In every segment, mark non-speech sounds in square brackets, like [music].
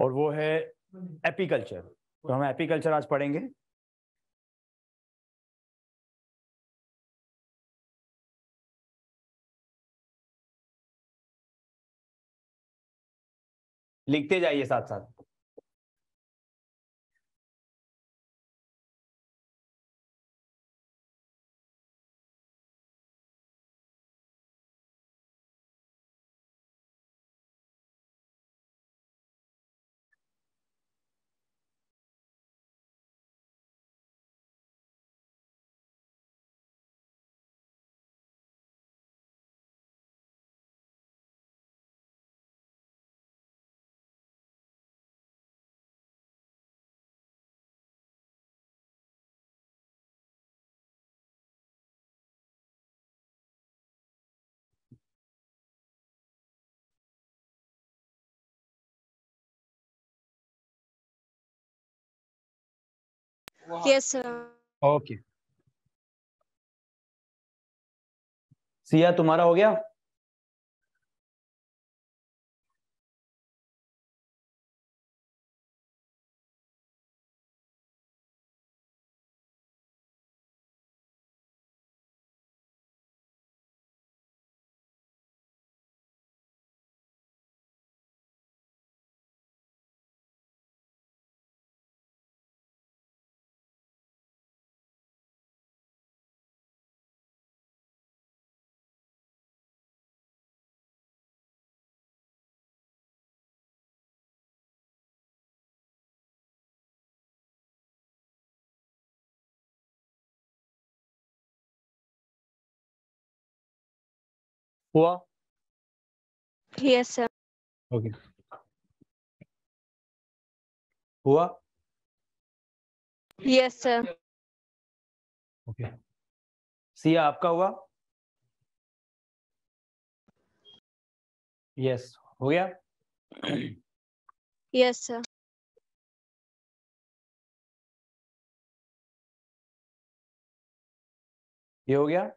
और वो है एपीकल्चर तो हम एपीकल्चर आज पढ़ेंगे लिखते जाइए साथ साथ yes sir okay. सिया तुम्हारा हो गया हुआ यस सर ओके हुआ यस सर ओके सिया आपका हुआ यस yes. हो गया यस सर ये हो गया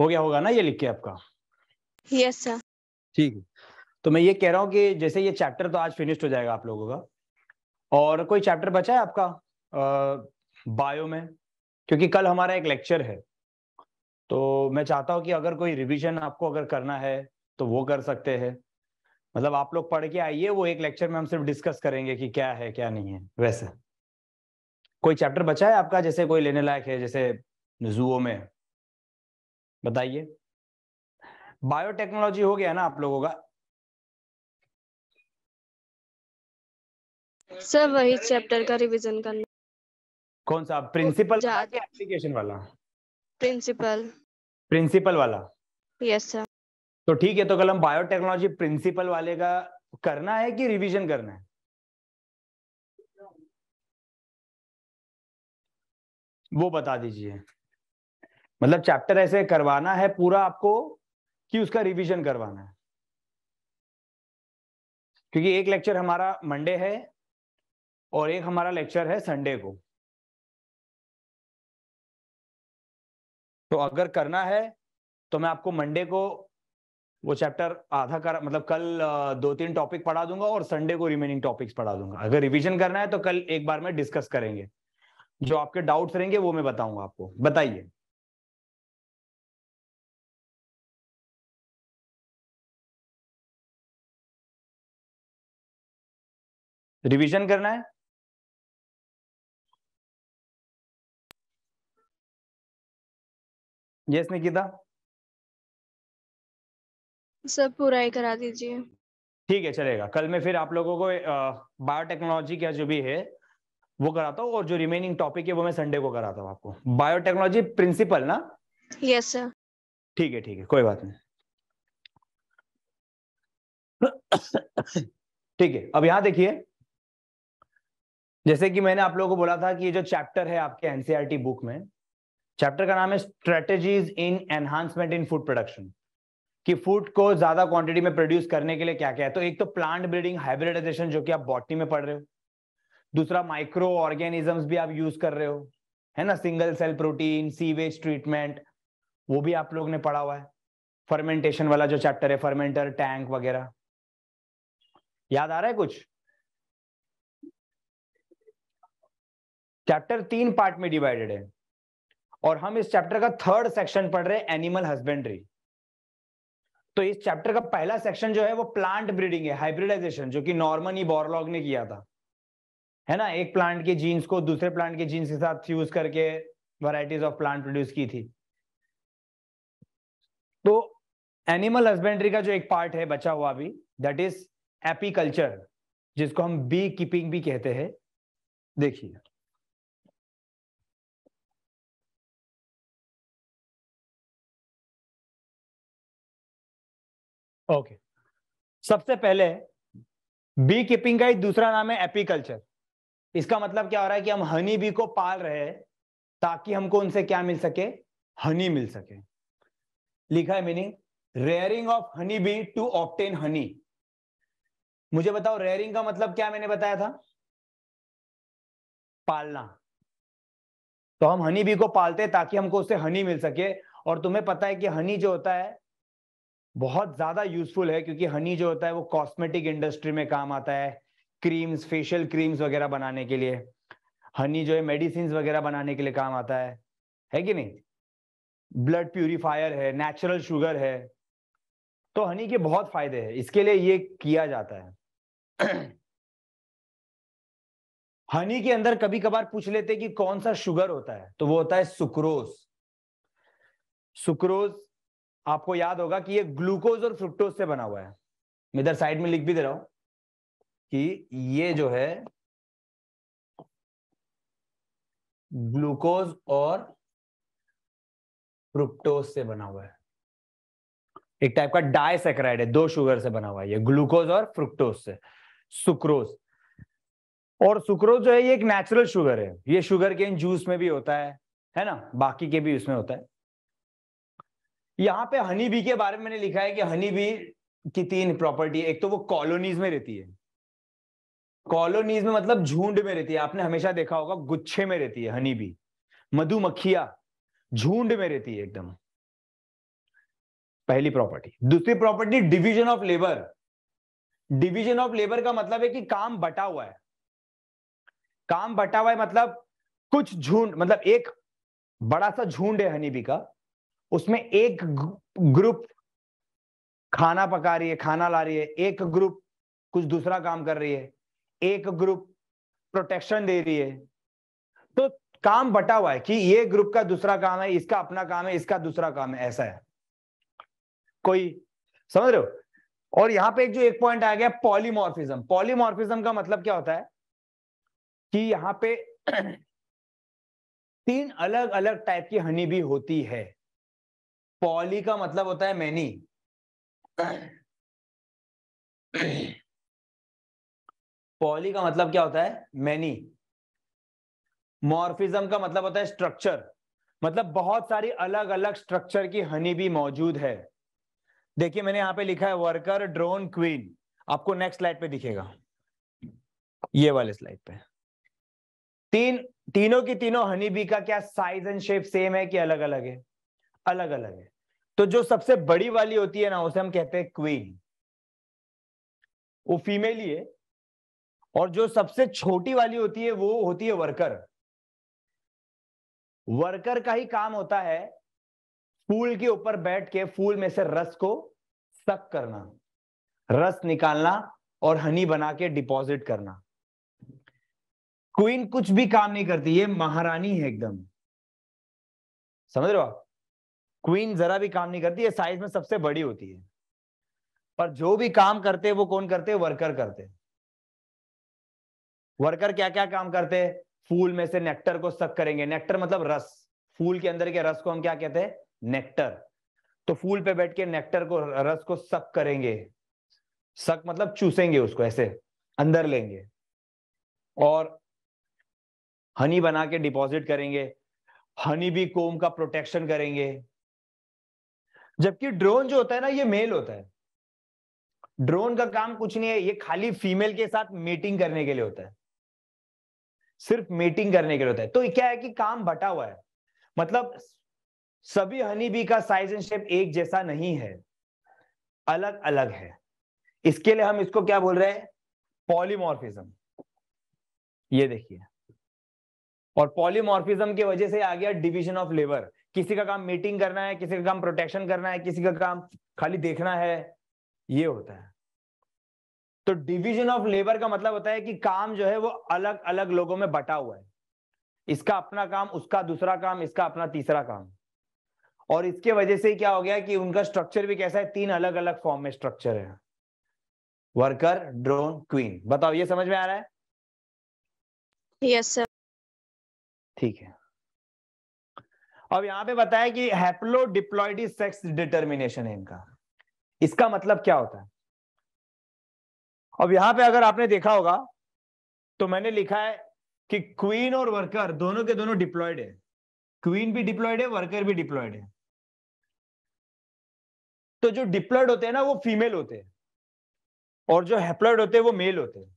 हो गया होगा ना ये लिख के आपका यस सर ठीक तो मैं ये कह रहा हूँ कि जैसे ये चैप्टर तो आज फिनिश्ड हो जाएगा आप लोगों का और कोई चैप्टर बचा है आपका आ, बायो में क्योंकि कल हमारा एक लेक्चर है तो मैं चाहता हूँ कि अगर कोई रिवीजन आपको अगर करना है तो वो कर सकते हैं मतलब आप लोग पढ़ के आइए वो एक लेक्चर में हम सिर्फ डिस्कस करेंगे कि क्या है क्या नहीं है वैसे कोई चैप्टर बचा है आपका जैसे कोई लेने लायक है जैसे जुओ में बताइए बायोटेक्नोलॉजी हो गया ना आप लोगों का सर वही चैप्टर का रिवीजन करना कौन सा प्रिंसिपल एप्लीकेशन वाला प्रिंसिपल प्रिंसिपल वाला यस सर तो ठीक है तो कल हम बायोटेक्नोलॉजी प्रिंसिपल वाले का करना है कि रिवीजन करना है वो बता दीजिए मतलब चैप्टर ऐसे करवाना है पूरा आपको कि उसका रिवीजन करवाना है क्योंकि एक लेक्चर हमारा मंडे है और एक हमारा लेक्चर है संडे को तो अगर करना है तो मैं आपको मंडे को वो चैप्टर आधा कर मतलब कल दो तीन टॉपिक पढ़ा दूंगा और संडे को रिमेनिंग टॉपिक्स पढ़ा दूंगा अगर रिवीजन करना है तो कल एक बार में डिस्कस करेंगे जो आपके डाउट्स रहेंगे वो मैं बताऊंगा आपको बताइए रिवीजन करना है यस निकिता सब पूरा ही करा दीजिए ठीक है चलेगा कल मैं फिर आप लोगों को बायोटेक्नोलॉजी का जो भी है वो कराता हूँ और जो रिमेनिंग टॉपिक है वो मैं संडे को कराता हूँ आपको बायोटेक्नोलॉजी प्रिंसिपल ना यस सर ठीक है ठीक है कोई बात नहीं ठीक है अब यहाँ देखिए जैसे कि मैंने आप लोगों को बोला था कि ये जो चैप्टर है आपके एनसीईआरटी बुक e में चैप्टर का नाम है strategies in enhancement in food production कि फूड को ज्यादा क्वांटिटी में प्रोड्यूस करने के लिए क्या क्या है तो एक तो प्लांट ब्रीडिंग हाइब्रिडाइजेशन जो कि आप बॉटनी में पढ़ रहे हो दूसरा माइक्रो ऑर्गेनिजम्स भी आप यूज कर रहे हो है ना single cell protein sewage treatment वो भी आप लोग ने पढ़ा हुआ है फर्मेंटेशन वाला जो चैप्टर है फर्मेंटर टैंक वगैरह याद आ रहा है कुछ चैप्टर तीन पार्ट में डिवाइडेड है और हम इस चैप्टर का थर्ड सेक्शन पढ़ रहे हैं एनिमल हस्बेंड्री तो इस चैप्टर का पहला सेक्शन जो है वो प्लांट ब्रीडिंग है हाइब्रिडाइजेशन जो कि नॉर्मन ई e. ने किया था है ना एक प्लांट के जीन्स को दूसरे प्लांट के जीन्स के साथ फ्यूज करके वैरायटीज ऑफ प्लांट प्रोड्यूस की थी तो एनिमल हस्बेंड्री का जो एक पार्ट है बचा हुआ अभी दैट इज एपीकल्चर जिसको हम बी कीपिंग भी कहते हैं देखिए ओके सबसे पहले बी कीपिंग का ही दूसरा नाम है एपीकल्चर इसका मतलब क्या हो रहा है कि हम हनी बी को पाल रहे हैं ताकि हमको उनसे क्या मिल सके हनी मिल सके लिखा है meaning rearing of honey bee to obtain honey मुझे बताओ रेयरिंग का मतलब क्या मैंने बताया था पालना तो हम हनी बी को पालते हैं ताकि हमको उससे हनी मिल सके और तुम्हें पता है कि हनी जो होता है बहुत ज्यादा यूजफुल है क्योंकि हनी जो होता है वो कॉस्मेटिक इंडस्ट्री में काम आता है क्रीम्स फेशियल क्रीम्स वगैरह बनाने के लिए हनी जो है मेडिसिन वगैरह बनाने के लिए काम आता है है कि नहीं ब्लड प्यूरिफायर है नेचुरल शुगर है तो हनी के बहुत फायदे हैं इसके लिए ये किया जाता है हनी [clears throat] के अंदर कभी कभार पूछ लेते कि कौन सा शुगर होता है तो वो होता है सुक्रोज सुक्रोज आपको याद होगा कि ये ग्लूकोज और फ्रुक्टोज से बना हुआ है मैं इधर साइड में लिख भी दे रहा हूं कि ये जो है ग्लूकोज और फ्रुक्टोज से बना हुआ है एक टाइप का डायसेक्राइड है दो शुगर से बना हुआ है ये ग्लूकोज और फ्रुक्टोज से सुक्रोज और सुक्रोज जो है ये एक नेचुरल शुगर है ये शुगर के जूस में भी होता है है ना बाकी के भी उसमें होता है यहाँ पे हनी बी के बारे में मैंने लिखा है कि हनी बी की तीन प्रॉपर्टी एक तो वो कॉलोनीज में रहती है कॉलोनीज में मतलब झुंड में रहती है आपने हमेशा देखा होगा गुच्छे में रहती है हनी बी मधुमक्खिया झुंड में रहती है एकदम पहली प्रॉपर्टी दूसरी property division of labour division of labour का मतलब है कि काम बटा हुआ है काम बटा हुआ है मतलब कुछ झुंड मतलब एक बड़ा सा झुंड है हनी बी का उसमें एक ग्रुप खाना पका रही है खाना ला रही है एक ग्रुप कुछ दूसरा काम कर रही है एक ग्रुप प्रोटेक्शन दे रही है तो काम बटा हुआ है कि ये ग्रुप का दूसरा काम है इसका अपना काम है इसका दूसरा काम है ऐसा है कोई समझ रहे हो और यहां पे एक जो एक पॉइंट आ गया पॉलीमॉर्फिज्म पॉलीमॉर्फिज्म का मतलब क्या होता है कि यहाँ पे [clears throat] तीन अलग अलग टाइप की हनी भी होती है पॉली का मतलब होता है मैनी पॉली का मतलब क्या होता है मैनी मॉर्फिज्म का मतलब होता है स्ट्रक्चर मतलब बहुत सारी अलग अलग स्ट्रक्चर की हनी भी मौजूद है देखिए मैंने यहां पे लिखा है वर्कर ड्रोन क्वीन आपको नेक्स्ट स्लाइड पे दिखेगा ये वाले स्लाइड पे तीन तीनों की तीनों हनी बी का क्या साइज एंड शेप सेम है कि अलग अलग है अलग अलग है तो जो सबसे बड़ी वाली होती है ना उसे हम कहते हैं क्वीन वो फीमेल ही है और जो सबसे छोटी वाली होती है वो होती है वर्कर वर्कर का ही काम होता है फूल के ऊपर बैठ के फूल में से रस को सक करना रस निकालना और हनी बना के डिपॉजिट करना क्वीन कुछ भी काम नहीं करती ये महारानी है एकदम समझ रहे हो आप क्वीन जरा भी काम नहीं करती है साइज में सबसे बड़ी होती है पर जो भी काम करते वो कौन करते वर्कर करते वर्कर क्या क्या काम करते हैं फूल में से नेक्टर को सक करेंगे नेक्टर मतलब रस फूल के अंदर के रस को हम क्या कहते हैं नेक्टर तो फूल पे बैठ के नेक्टर को रस को सक करेंगे सक मतलब चूसेंगे उसको ऐसे अंदर लेंगे और हनी बना के डिपॉजिट करेंगे हनी भी कोम का प्रोटेक्शन करेंगे जबकि ड्रोन जो होता है ना ये मेल होता है ड्रोन का काम कुछ नहीं है ये खाली फीमेल के साथ मीटिंग करने के लिए होता है सिर्फ मीटिंग करने के लिए होता है तो क्या है कि काम बटा हुआ है मतलब सभी हनी बी का साइज एंड शेप एक जैसा नहीं है अलग अलग है इसके लिए हम इसको क्या बोल रहे हैं पॉलीमॉर्फिज्म ये देखिए और पॉलीमॉर्फिज्म की वजह से आ गया डिवीजन ऑफ लेबर किसी का काम मीटिंग करना है किसी का काम प्रोटेक्शन करना है किसी का काम खाली देखना है ये होता है तो डिवीजन ऑफ लेबर का मतलब होता है कि काम जो है वो अलग अलग लोगों में बटा हुआ है इसका अपना काम उसका दूसरा काम इसका अपना तीसरा काम और इसके वजह से क्या हो गया कि उनका स्ट्रक्चर भी कैसा है तीन अलग अलग फॉर्म में स्ट्रक्चर है वर्कर ड्रोन क्वीन बताओ ये समझ में आ रहा है यस yes, सर ठीक है अब यहां पे बताया कि डिप्लॉयडी सेक्स डिटर्मिनेशन है इनका इसका मतलब क्या होता है अब यहां पे अगर आपने देखा होगा तो मैंने लिखा है कि क्वीन और वर्कर दोनों के दोनों डिप्लॉयड है क्वीन भी डिप्लॉयड है वर्कर भी डिप्लॉयड है तो जो डिप्लॉयड होते हैं ना वो फीमेल होते हैं और जो हैप्लॉयड होते हैं वो मेल होते हैं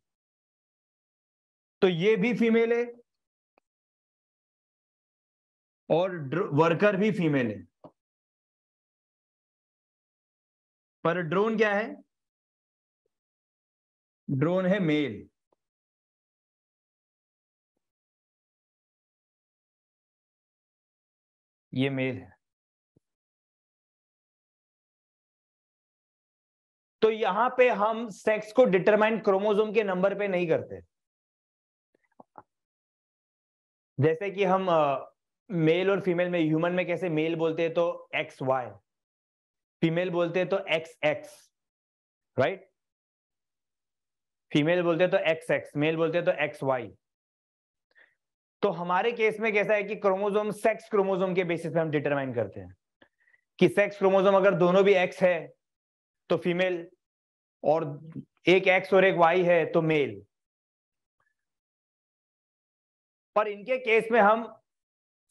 तो ये भी फीमेल है और वर्कर भी फीमेल है पर ड्रोन क्या है ड्रोन है मेल ये मेल है तो यहां पे हम सेक्स को डिटरमाइन क्रोमोजोम के नंबर पे नहीं करते जैसे कि हम मेल और फीमेल में ह्यूमन में कैसे मेल बोलते हैं तो एक्स वाई फीमेल बोलते हैं तो एक्स एक्स राइट फीमेल बोलते हैं तो एक्स एक्स मेल बोलते हैं तो एक्स वाई तो हमारे केस में कैसा है कि क्रोमोजोम सेक्स क्रोमोजोम के बेसिस पे हम डिटरमाइन करते हैं कि सेक्स क्रोमोजोम अगर दोनों भी एक्स है तो फीमेल और एक एक्स और एक वाई है तो मेल पर इनके केस में हम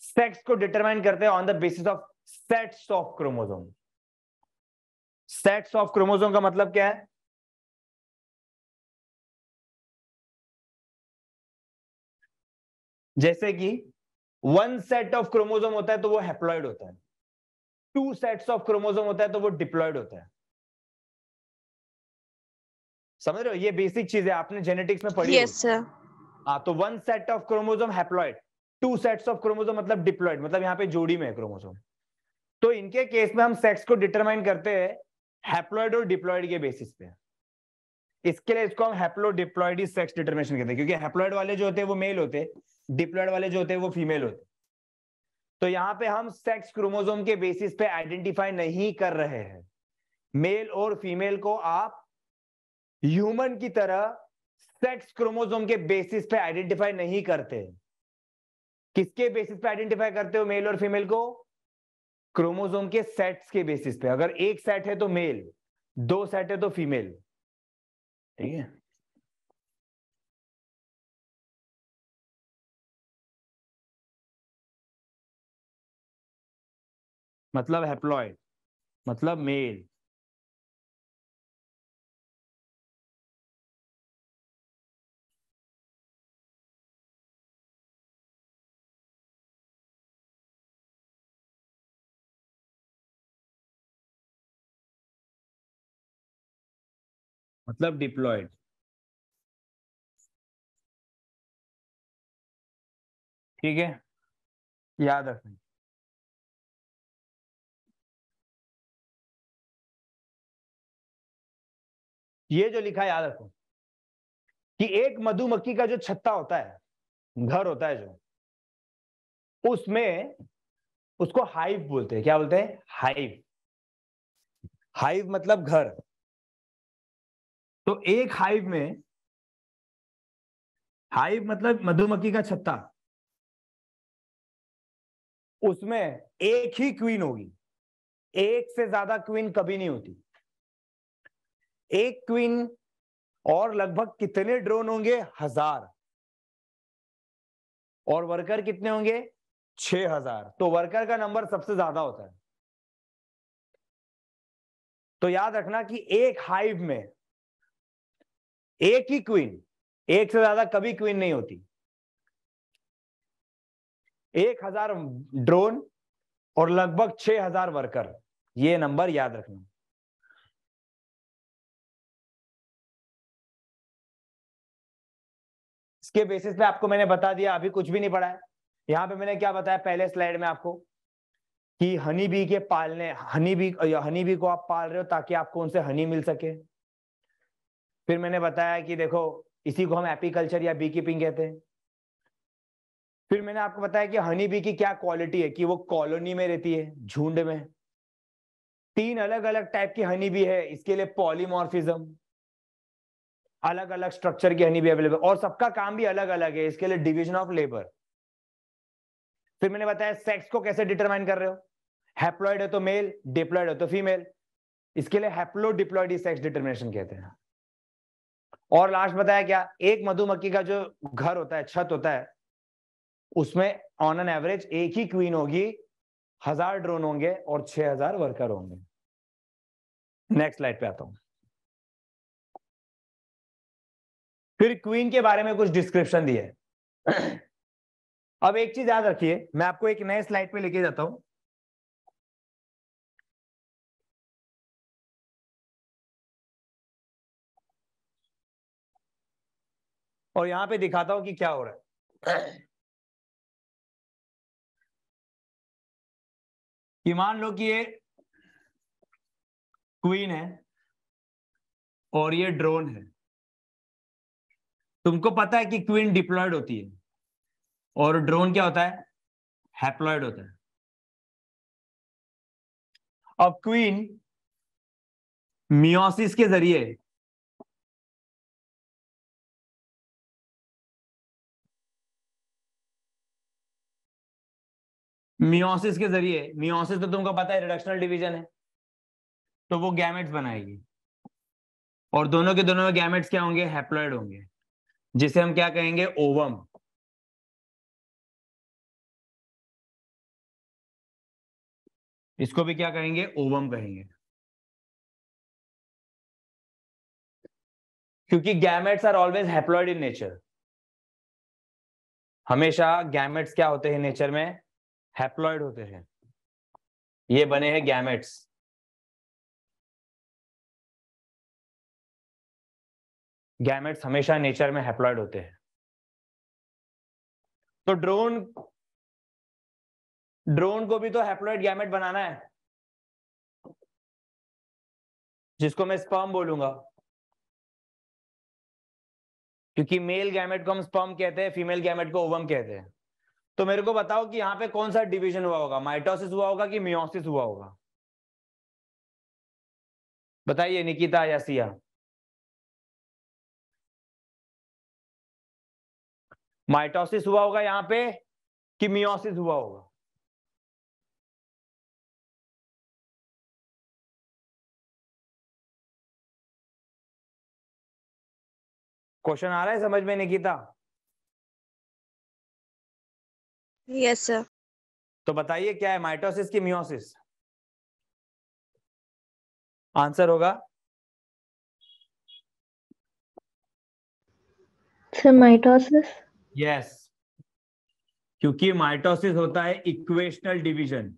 सेक्स को डिटरमाइन करते हैं on the basis of sets of chromosome sets of chromosome का मतलब क्या है जैसे कि वन सेट ऑफ क्रोमोजोम होता है तो वो हेप्लॉइड होता है टू सेट्स ऑफ क्रोमोजोम होता है तो वो डिप्लॉयड होता है समझ रहे हो ये बेसिक चीज है आपने जेनेटिक्स में पढ़ी yes, हाँ तो one set of chromosome haploid two sets of chromosome मतलब डिप्लॉइड मतलब यहाँ पे जोड़ी में है क्रोमोसोम तो इनके केस में हम सेक्स को डिटरमाइन करते हैं और डिप्लॉइड के बेसिस पे इसके लिए इसको हम हैप्लोडिप्लॉइड सेक्स डिटर्मिनेशन कहते हैं क्योंकि हैप्लॉइड वाले जो होते हैं वो मेल होते हैं डिप्लॉइड वाले जो होते हैं वो फीमेल होते तो यहाँ पे हम सेक्स क्रोमोसोम के बेसिस पे आइडेंटिफाई नहीं कर रहे हैं मेल और फीमेल को आप ह्यूमन की तरह सेक्स क्रोमोसोम के बेसिस पे आइडेंटिफाई नहीं करते हैं किसके बेसिस पे आइडेंटिफाई करते हो मेल और फीमेल को क्रोमोसोम के सेट्स के बेसिस पे अगर एक सेट है तो मेल दो सेट है तो फीमेल ठीक है मतलब हेप्लॉइड मतलब मेल मतलब डिप्लॉयड ठीक है याद रखें ये जो लिखा याद रखो कि एक मधुमक्खी का जो छत्ता होता है घर होता है जो उसमें उसको हाइव बोलते हैं क्या बोलते हैं हाइव हाइव मतलब घर तो एक हाइव में हाइव मतलब मधुमक्खी का छत्ता उसमें एक ही क्वीन होगी एक से ज्यादा क्वीन कभी नहीं होती एक क्वीन और लगभग कितने ड्रोन होंगे हजार और वर्कर कितने होंगे छह हजार तो वर्कर का नंबर सबसे ज्यादा होता है तो याद रखना कि एक हाइव में एक ही क्वीन एक से ज्यादा कभी क्वीन नहीं होती एक हजार ड्रोन और लगभग छह हजार वर्कर ये नंबर याद रखना इसके बेसिस पे आपको मैंने बता दिया अभी कुछ भी नहीं पढ़ा है यहां पे मैंने क्या बताया पहले स्लाइड में आपको कि हनी बी के पालने हनी बी हनी बी को आप पाल रहे हो ताकि आपको उनसे हनी मिल सके फिर मैंने बताया कि देखो इसी को हम एपीकल्चर या बी कीपिंग कहते हैं फिर मैंने आपको बताया कि हनी बी की क्या क्वालिटी है कि वो कॉलोनी में रहती है झुंड में तीन अलग अलग टाइप की हनी भी है इसके लिए पॉलीमॉर्फिज्म अलग अलग स्ट्रक्चर की हनी भी अवेलेबल और सबका काम भी अलग अलग है इसके लिए डिविजन ऑफ लेबर फिर मैंने बताया सेक्स को कैसे डिटरमाइन कर रहे हो हैप्लॉइड है तो मेल डिप्लॉइड है तो फीमेल इसके लिए हैप्लो डिप्लॉइड सेक्स डिटरमिनेशन कहते हैं और लास्ट बताया क्या एक मधुमक्खी का जो घर होता है छत होता है उसमें ऑन एन एवरेज एक ही क्वीन होगी हजार ड्रोन होंगे और छह हजार वर्कर होंगे नेक्स्ट स्लाइड पे आता हूं फिर क्वीन के बारे में कुछ डिस्क्रिप्शन दिए अब एक चीज याद रखिए मैं आपको एक नए स्लाइड पे लेके जाता हूं और यहाँ पे दिखाता हूं कि क्या हो रहा है कि मान लो कि ये क्वीन है और ये ड्रोन है तुमको पता है कि क्वीन डिप्लॉयड होती है और ड्रोन क्या होता है हैप्लॉयड होता है अब क्वीन मियोसिस के जरिए मियोसिस के जरिए मियोसिस तो तुमको पता है रिडक्शनल डिवीजन है तो वो गैमेट्स बनाएगी और दोनों के दोनों में गैमेट्स क्या होंगे हैप्लॉइड होंगे जिसे हम क्या कहेंगे ओवम इसको भी क्या कहेंगे ओवम कहेंगे क्योंकि gametes are always haploid in nature हमेशा गैमेट्स क्या होते हैं नेचर में हैप्लॉइड होते हैं ये बने हैं गैमेट्स गैमेट्स हमेशा नेचर में हैप्लॉइड होते हैं तो ड्रोन ड्रोन को भी तो हैप्लॉइड गैमेट बनाना है जिसको मैं स्पर्म बोलूंगा क्योंकि मेल गैमेट को हम स्पर्म कहते हैं फीमेल गैमेट को ओवम कहते हैं तो मेरे को बताओ कि यहां पे कौन सा डिवीजन हुआ होगा माइटोसिस हुआ होगा कि मियोसिस हुआ होगा बताइए निकिता या सिया माइटोसिस हुआ होगा यहां पे कि मियोसिस हुआ होगा क्वेश्चन आ रहा है समझ में निकिता यस सर तो बताइए क्या है माइटोसिस की मियोसिस आंसर होगा सर माइटोसिस यस क्योंकि माइटोसिस होता है इक्वेशनल डिवीजन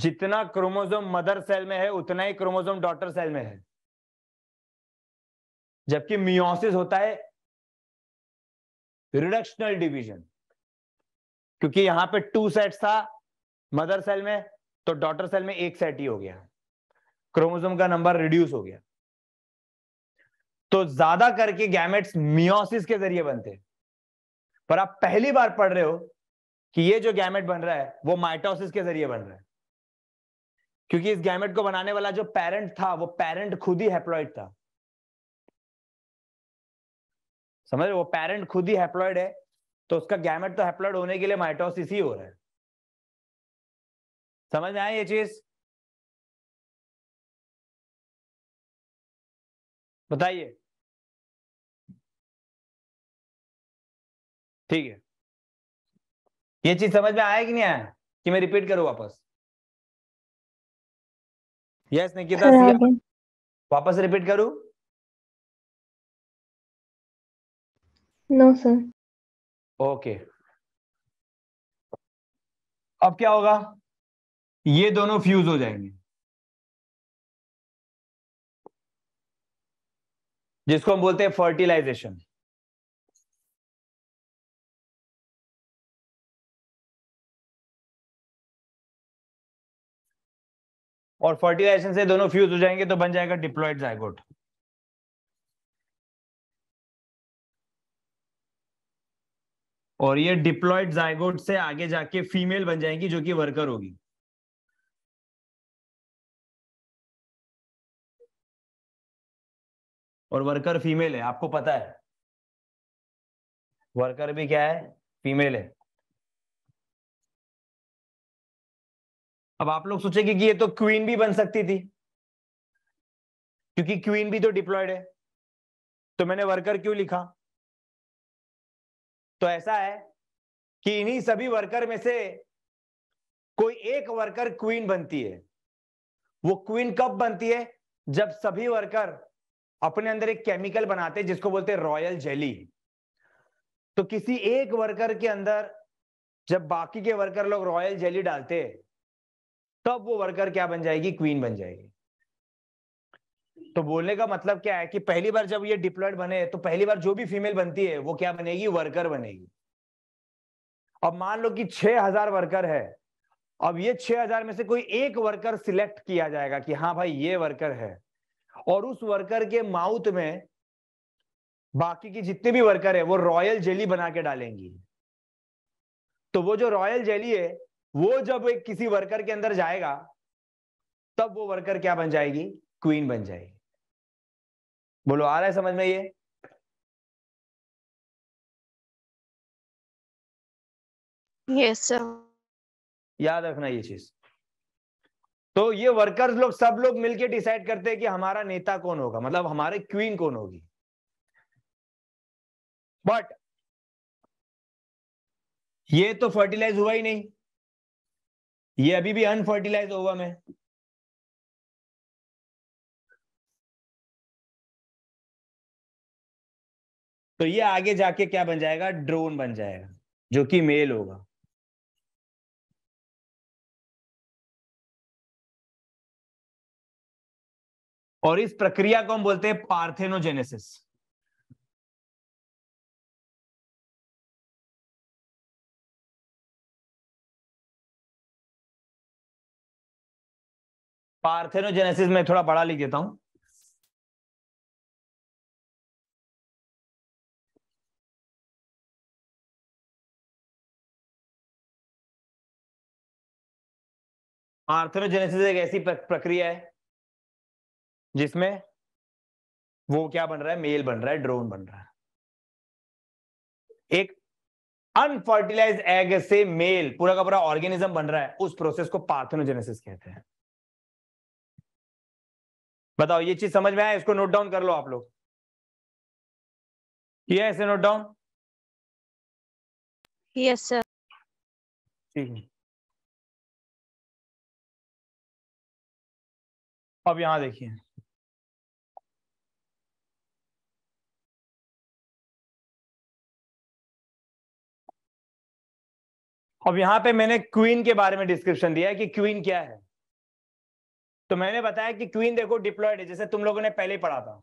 जितना क्रोमोसोम मदर सेल में है उतना ही क्रोमोसोम डॉटर सेल में है जबकि मियोसिस होता है रिडक्शनल डिवीजन क्योंकि यहां पे टू सेट्स था मदर सेल में तो डॉटर सेल में एक सेट ही हो गया क्रोमोसोम का नंबर रिड्यूस हो गया तो ज्यादा करके गैमेट्स मियोसिस के जरिए बनते हैं पर आप पहली बार पढ़ रहे हो कि ये जो गैमेट बन रहा है वो माइटोसिस के जरिए बन रहा है क्योंकि इस गैमेट को बनाने वाला जो पेरेंट था वो पेरेंट खुद ही हेप्लॉइड था समझ रहे वो पेरेंट खुद ही हैप्लॉयड है तो उसका गैमेट तो हैप्लॉयड होने के लिए माइटोसिस ही हो रहा है समझ में आए ये चीज बताइए ठीक है ये चीज समझ में आया कि नहीं आया कि मैं रिपीट करूं वापस यस निकिता हाँ, वापस रिपीट करूं नो सर ओके अब क्या होगा ये दोनों फ्यूज हो जाएंगे जिसको हम बोलते हैं फर्टिलाइजेशन और फर्टिलाइजेशन से दोनों फ्यूज हो जाएंगे तो बन जाएगा डिप्लॉयड जायोट और ये डिप्लॉयड जायगोट से आगे जाके फीमेल बन जाएंगी जो कि वर्कर होगी और वर्कर फीमेल है आपको पता है वर्कर भी क्या है फीमेल है अब आप लोग सोचेंगे कि ये तो क्वीन भी बन सकती थी क्योंकि क्वीन भी तो डिप्लॉयड है तो मैंने वर्कर क्यों लिखा तो ऐसा है कि इन्हीं सभी वर्कर में से कोई एक वर्कर क्वीन बनती है वो क्वीन कब बनती है जब सभी वर्कर अपने अंदर एक केमिकल बनाते हैं जिसको बोलते हैं रॉयल जेली तो किसी एक वर्कर के अंदर जब बाकी के वर्कर लोग रॉयल जेली डालते तब वो वर्कर क्या बन जाएगी क्वीन बन जाएगी तो बोलने का मतलब क्या है कि पहली बार जब ये डिप्लॉयड बने तो पहली बार जो भी फीमेल बनती है वो क्या बनेगी वर्कर बनेगी अब मान लो कि छह हजार वर्कर है अब ये छह हजार में से कोई एक वर्कर सिलेक्ट किया जाएगा कि हाँ भाई ये वर्कर है और उस वर्कर के माउथ में बाकी की जितने भी वर्कर है वो रॉयल जेली बना के डालेंगी तो वो जो रॉयल जेली है वो जब एक किसी वर्कर के अंदर जाएगा तब वो वर्कर क्या बन जाएगी क्वीन बन जाएगी बोलो आ रहा है समझ में ये यस सर याद रखना ये चीज तो ये वर्कर्स लोग सब लोग मिलके डिसाइड करते हैं कि हमारा नेता कौन होगा मतलब हमारे क्वीन कौन होगी बट ये तो फर्टिलाइज हुआ ही नहीं ये अभी भी अनफर्टिलाइज हुआ मैं तो ये आगे जाके क्या बन जाएगा ड्रोन बन जाएगा जो कि मेल होगा और इस प्रक्रिया को हम बोलते हैं पार्थेनोजेनेसिस पार्थेनोजेनेसिस में थोड़ा बड़ा लिख देता हूं आर्थरोजेनेसिस एक ऐसी प्रक्रिया है जिसमें वो क्या बन रहा है मेल बन रहा है ड्रोन बन रहा है एक अनफर्टिलाइज एग से मेल पूरा का पूरा ऑर्गेनिज्म बन रहा है उस प्रोसेस को पार्थेनोजेनेसिस कहते हैं बताओ ये चीज समझ में आया इसको नोट डाउन कर लो आप लोग किया ऐसे नोट डाउन यस सर ठीक है अब तो यहां देखिए अब यहां पे मैंने क्वीन के बारे में डिस्क्रिप्शन दिया है कि क्वीन क्या है तो मैंने बताया कि क्वीन देखो डिप्लॉयड है जैसे तुम लोगों ने पहले पढ़ा था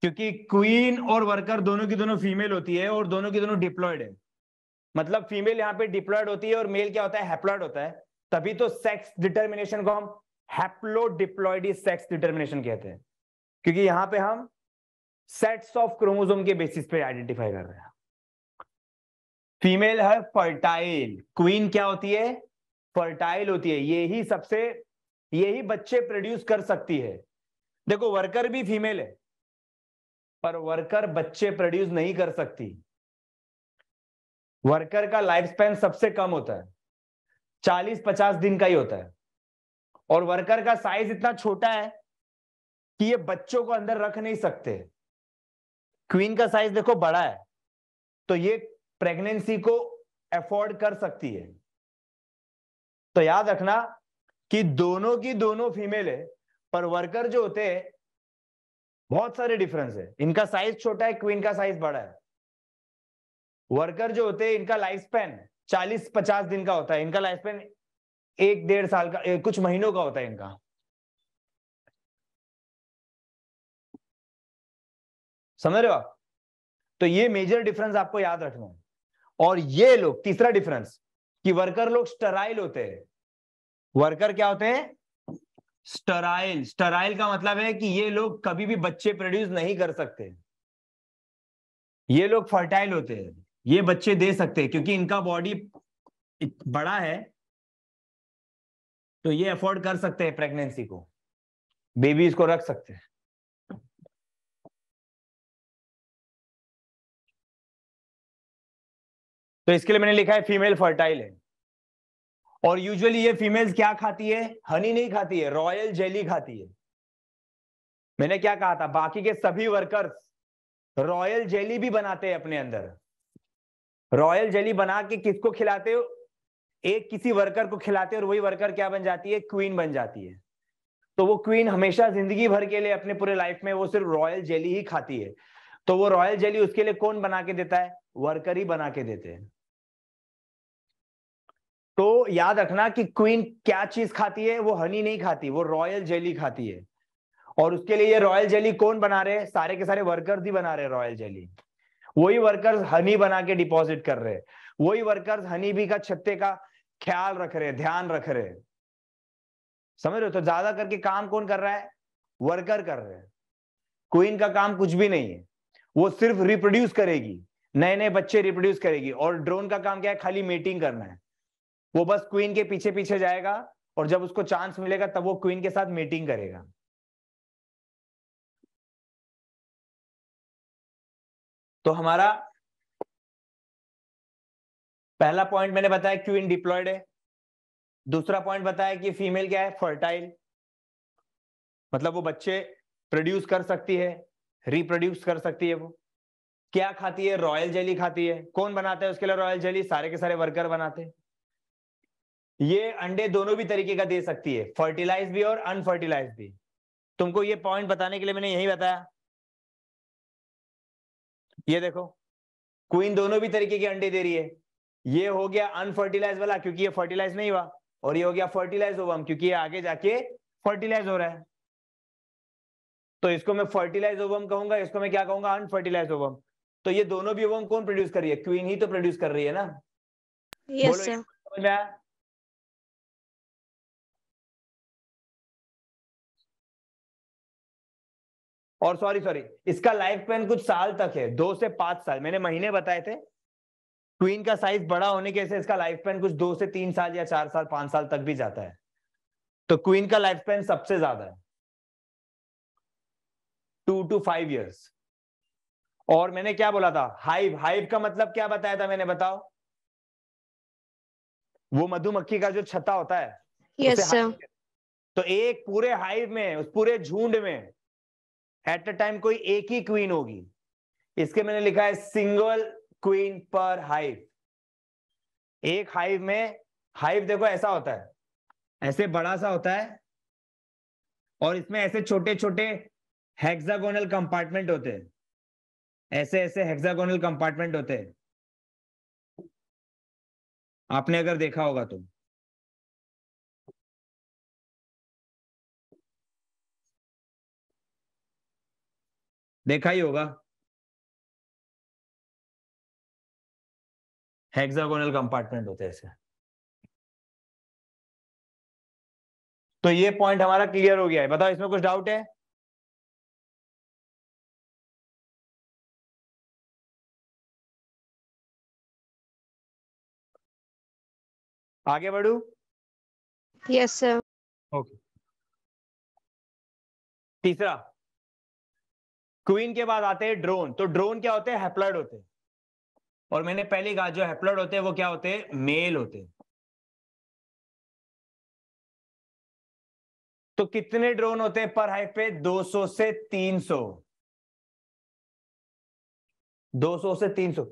क्योंकि क्वीन और वर्कर दोनों की दोनों फीमेल होती है और दोनों की दोनों डिप्लॉयड है मतलब फीमेल यहाँ पे डिप्लॉयड होती है और मेल क्या होता है हैप्लॉयड होता है तभी तो सेक्स डिटर्मिनेशन को हम हैप्लोडिप्लॉइडी सेक्स डिटर्मिनेशन कहते हैं क्योंकि यहां पे हम सेट्स ऑफ क्रोमोसोम के बेसिस पे आइडेंटिफाई कर रहे हैं फीमेल है फर्टाइल क्वीन क्या होती है फर्टाइल होती है यही सबसे यही बच्चे प्रोड्यूस कर सकती है देखो वर्कर भी फीमेल है पर वर्कर बच्चे प्रोड्यूस नहीं कर सकती वर्कर का लाइफ स्पैन सबसे कम होता है चालीस पचास दिन का ही होता है और वर्कर का साइज इतना छोटा है कि ये बच्चों को अंदर रख नहीं सकते क्वीन का साइज देखो बड़ा है तो ये प्रेगनेंसी को एफोर्ड कर सकती है तो याद रखना कि दोनों की दोनों फीमेल है पर वर्कर जो होते हैं बहुत सारे डिफरेंस है इनका साइज छोटा है क्वीन का साइज बड़ा है वर्कर जो होते हैं इनका लाइफ स्पैन चालीस पचास दिन का होता है इनका लाइफ स्पैन एक डेढ़ साल का कुछ महीनों का होता है इनका समझ रहे हो आप तो ये मेजर डिफरेंस आपको याद रखना है और ये लोग तीसरा डिफरेंस कि वर्कर लोग स्टराइल होते हैं वर्कर क्या होते हैं स्टराइल स्टराइल का मतलब है कि ये लोग कभी भी बच्चे प्रोड्यूस नहीं कर सकते ये लोग फर्टाइल होते हैं ये बच्चे दे सकते हैं क्योंकि इनका बॉडी बड़ा है तो ये अफोर्ड कर सकते हैं प्रेगनेंसी को बेबीज को रख सकते हैं तो इसके लिए मैंने लिखा है फीमेल फर्टाइल है और यूजुअली ये फीमेल्स क्या खाती है हनी नहीं खाती है रॉयल जेली खाती है मैंने क्या कहा था बाकी के सभी वर्कर्स रॉयल जेली भी बनाते हैं अपने अंदर रॉयल जेली बना के किसको खिलाते हो एक किसी वर्कर को खिलाते और वही वर्कर क्या बन जाती है क्वीन बन जाती है तो वो क्वीन हमेशा जिंदगी भर के लिए अपने पूरे लाइफ में वो सिर्फ रॉयल जेली ही खाती है तो वो रॉयल जेली उसके लिए कौन बना के देता है वर्कर ही बना के देते हैं तो याद रखना कि क्वीन क्या चीज खाती है वो हनी नहीं खाती वो रॉयल जेली खाती है और उसके लिए ये रॉयल जेली कौन बना रहे सारे के सारे वर्कर्स ही बना रहे रॉयल जेली वही वर्कर्स हनी बना के डिपॉजिट कर रहे हैं वही वर्कर्स हनी भी का छत्ते का ख्याल रख रहे ध्यान रख रहे समझ रहे हो तो ज्यादा करके काम कौन कर रहा है वर्कर कर रहे क्वीन का काम कुछ भी नहीं है वो सिर्फ रिप्रोड्यूस करेगी नए नए बच्चे रिप्रोड्यूस करेगी और ड्रोन का काम क्या है खाली मीटिंग करना है वो बस क्वीन के पीछे पीछे जाएगा और जब उसको चांस मिलेगा तब वो क्वीन के साथ मीटिंग करेगा तो हमारा पहला पॉइंट मैंने बताया क्यू इन डिप्लॉयड है दूसरा पॉइंट बताया कि फीमेल क्या है फर्टाइल मतलब वो बच्चे प्रोड्यूस कर सकती है रिप्रोड्यूस कर सकती है वो क्या खाती है रॉयल जेली खाती है कौन बनाता है उसके लिए रॉयल जेली सारे के सारे वर्कर बनाते हैं ये अंडे दोनों भी तरीके का दे सकती है फर्टिलाइज भी और अनफर्टिलाइज भी तुमको ये पॉइंट बताने के लिए मैंने यही बताया ये देखो क्वीन दोनों भी तरीके के अंडे दे रही है ये हो गया अनफर्टिलाइज वाला क्योंकि ये फर्टिलाइज नहीं हुआ और ये हो गया फर्टिलाइज ओवम क्योंकि ये आगे जाके फर्टिलाइज हो रहा है तो इसको मैं फर्टिलाइज ओवम कहूंगा इसको मैं क्या कहूंगा अनफर्टिलाइज ओवम तो ये दोनों भी ओवम कौन प्रोड्यूस कर रही है क्वीन ही तो प्रोड्यूस कर रही है ना yes, बोलो और सॉरी सॉरी इसका लाइफ स्पेन कुछ साल तक है दो से पांच साल मैंने महीने बताए थे क्वीन का साइज बड़ा होने के से इसका लाइफ स्पेन कुछ दो से तीन साल या चार साल पांच साल तक भी जाता है तो क्वीन का लाइफ स्पेन सबसे ज्यादा है टू टू फाइव इयर्स और मैंने क्या बोला था हाइव हाइव का मतलब क्या बताया था मैंने बताओ वो मधुमक्खी का जो छत्ता होता है yes, तो एक पूरे हाइव में उस पूरे झुंड में एट अ टाइम कोई एक ही क्वीन होगी इसके मैंने लिखा है सिंगल क्वीन पर हाइव एक हाइव में हाइव देखो ऐसा होता है ऐसे बड़ा सा होता है और इसमें ऐसे छोटे छोटे हेक्सागोनल कंपार्टमेंट होते हैं ऐसे ऐसे हेक्सागोनल कंपार्टमेंट होते हैं आपने अगर देखा होगा तो देखा ही होगा हेक्सागोनल कंपार्टमेंट होते हैं ऐसे तो ये पॉइंट हमारा क्लियर हो गया है बताओ इसमें कुछ डाउट है आगे बढ़ू यस सर ओके तीसरा क्वीन के बाद आते हैं ड्रोन तो ड्रोन क्या होते हैं हैप्लॉइड होते हैं और मैंने पहले कहा जो हेप्लॉइड होते हैं वो क्या होते हैं मेल होते हैं तो कितने ड्रोन होते हैं पर हाइट पे 200 से 300 200 से 300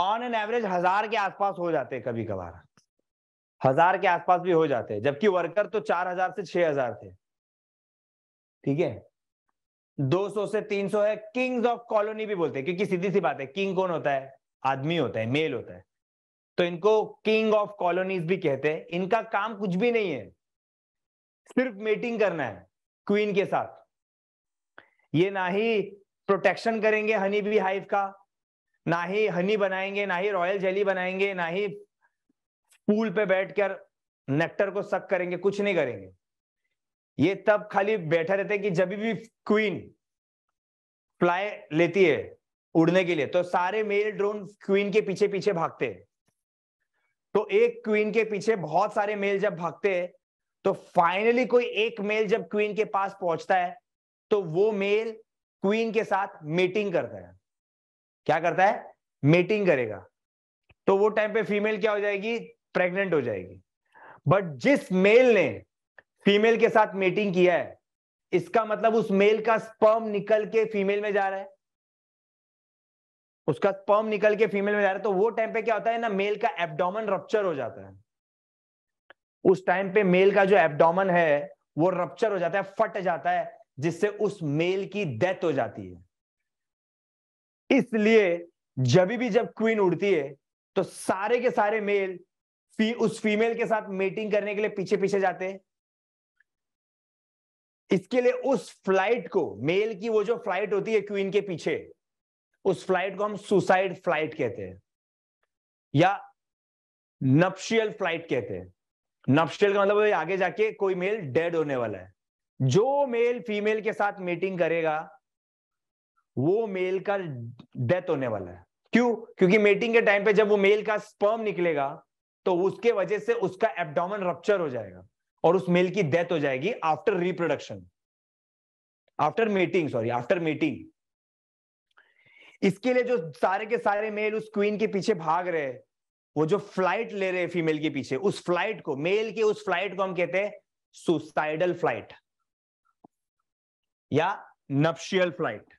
ऑन एन एवरेज हजार के आसपास हो जाते हैं कभी कभार हजार के आसपास भी हो जाते हैं जबकि वर्कर तो चार हजार से छह हजार थे ठीक है 200 से 300 है किंग्स ऑफ कॉलोनी भी बोलते हैं क्योंकि सीधी सी बात है किंग कौन होता है आदमी होता है मेल होता है तो इनको किंग ऑफ कॉलोनीज भी कहते हैं इनका काम कुछ भी नहीं है सिर्फ मेटिंग करना है क्वीन के साथ ये ना ही प्रोटेक्शन करेंगे हनी बी हाइव का ना ही हनी बनाएंगे ना ही रॉयल जेली बनाएंगे ना ही पूल पे बैठकर नेक्टर को सक करेंगे कुछ नहीं करेंगे ये तब खाली बैठा रहते कि जब भी क्वीन फ्लाई लेती है उड़ने के लिए तो सारे मेल ड्रोन क्वीन के पीछे पीछे भागते हैं तो एक क्वीन के पीछे बहुत सारे मेल जब भागते हैं तो फाइनली कोई एक मेल जब क्वीन के पास पहुंचता है तो वो मेल क्वीन के साथ मीटिंग करता है क्या करता है मीटिंग करेगा तो वो टाइम पे फीमेल क्या हो जाएगी प्रेग्नेंट हो जाएगी बट जिस मेल ने फीमेल के साथ मीटिंग किया है इसका मतलब उस मेल का स्पर्म निकल के फीमेल में जा रहा है उसका स्पर्म निकल के फीमेल में जा रहा है तो वो टाइम पे क्या होता है ना मेल का एब्डोमन रप्चर हो जाता है उस टाइम पे मेल का जो एब्डोमन है वो रप्चर हो जाता है फट जाता है जिससे उस मेल की डेथ हो जाती है इसलिए जब भी जब क्वीन उड़ती है तो सारे के सारे मेल फी, उस फीमेल के साथ मेटिंग करने के लिए पीछे पीछे जाते हैं इसके लिए उस फ्लाइट को मेल की वो जो फ्लाइट होती है क्वीन के पीछे उस फ्लाइट को हम सुसाइड फ्लाइट कहते हैं या नप्शियल फ्लाइट कहते हैं नप्शियल का मतलब आगे जाके कोई मेल डेड होने वाला है जो मेल फीमेल के साथ मीटिंग करेगा वो मेल का डेथ होने वाला है क्यों क्योंकि मीटिंग के टाइम पे जब वो मेल का स्पर्म निकलेगा तो उसके वजह से उसका एब्डोमेन रप्चर हो जाएगा और उस मेल की डेथ हो जाएगी after reproduction after mating sorry after mating इसके लिए जो सारे के सारे मेल उस क्वीन के पीछे भाग रहे वो जो फ्लाइट ले रहे फीमेल के पीछे उस फ्लाइट को मेल के उस फ्लाइट को हम कहते हैं सुसाइडल फ्लाइट या नप्शियल फ्लाइट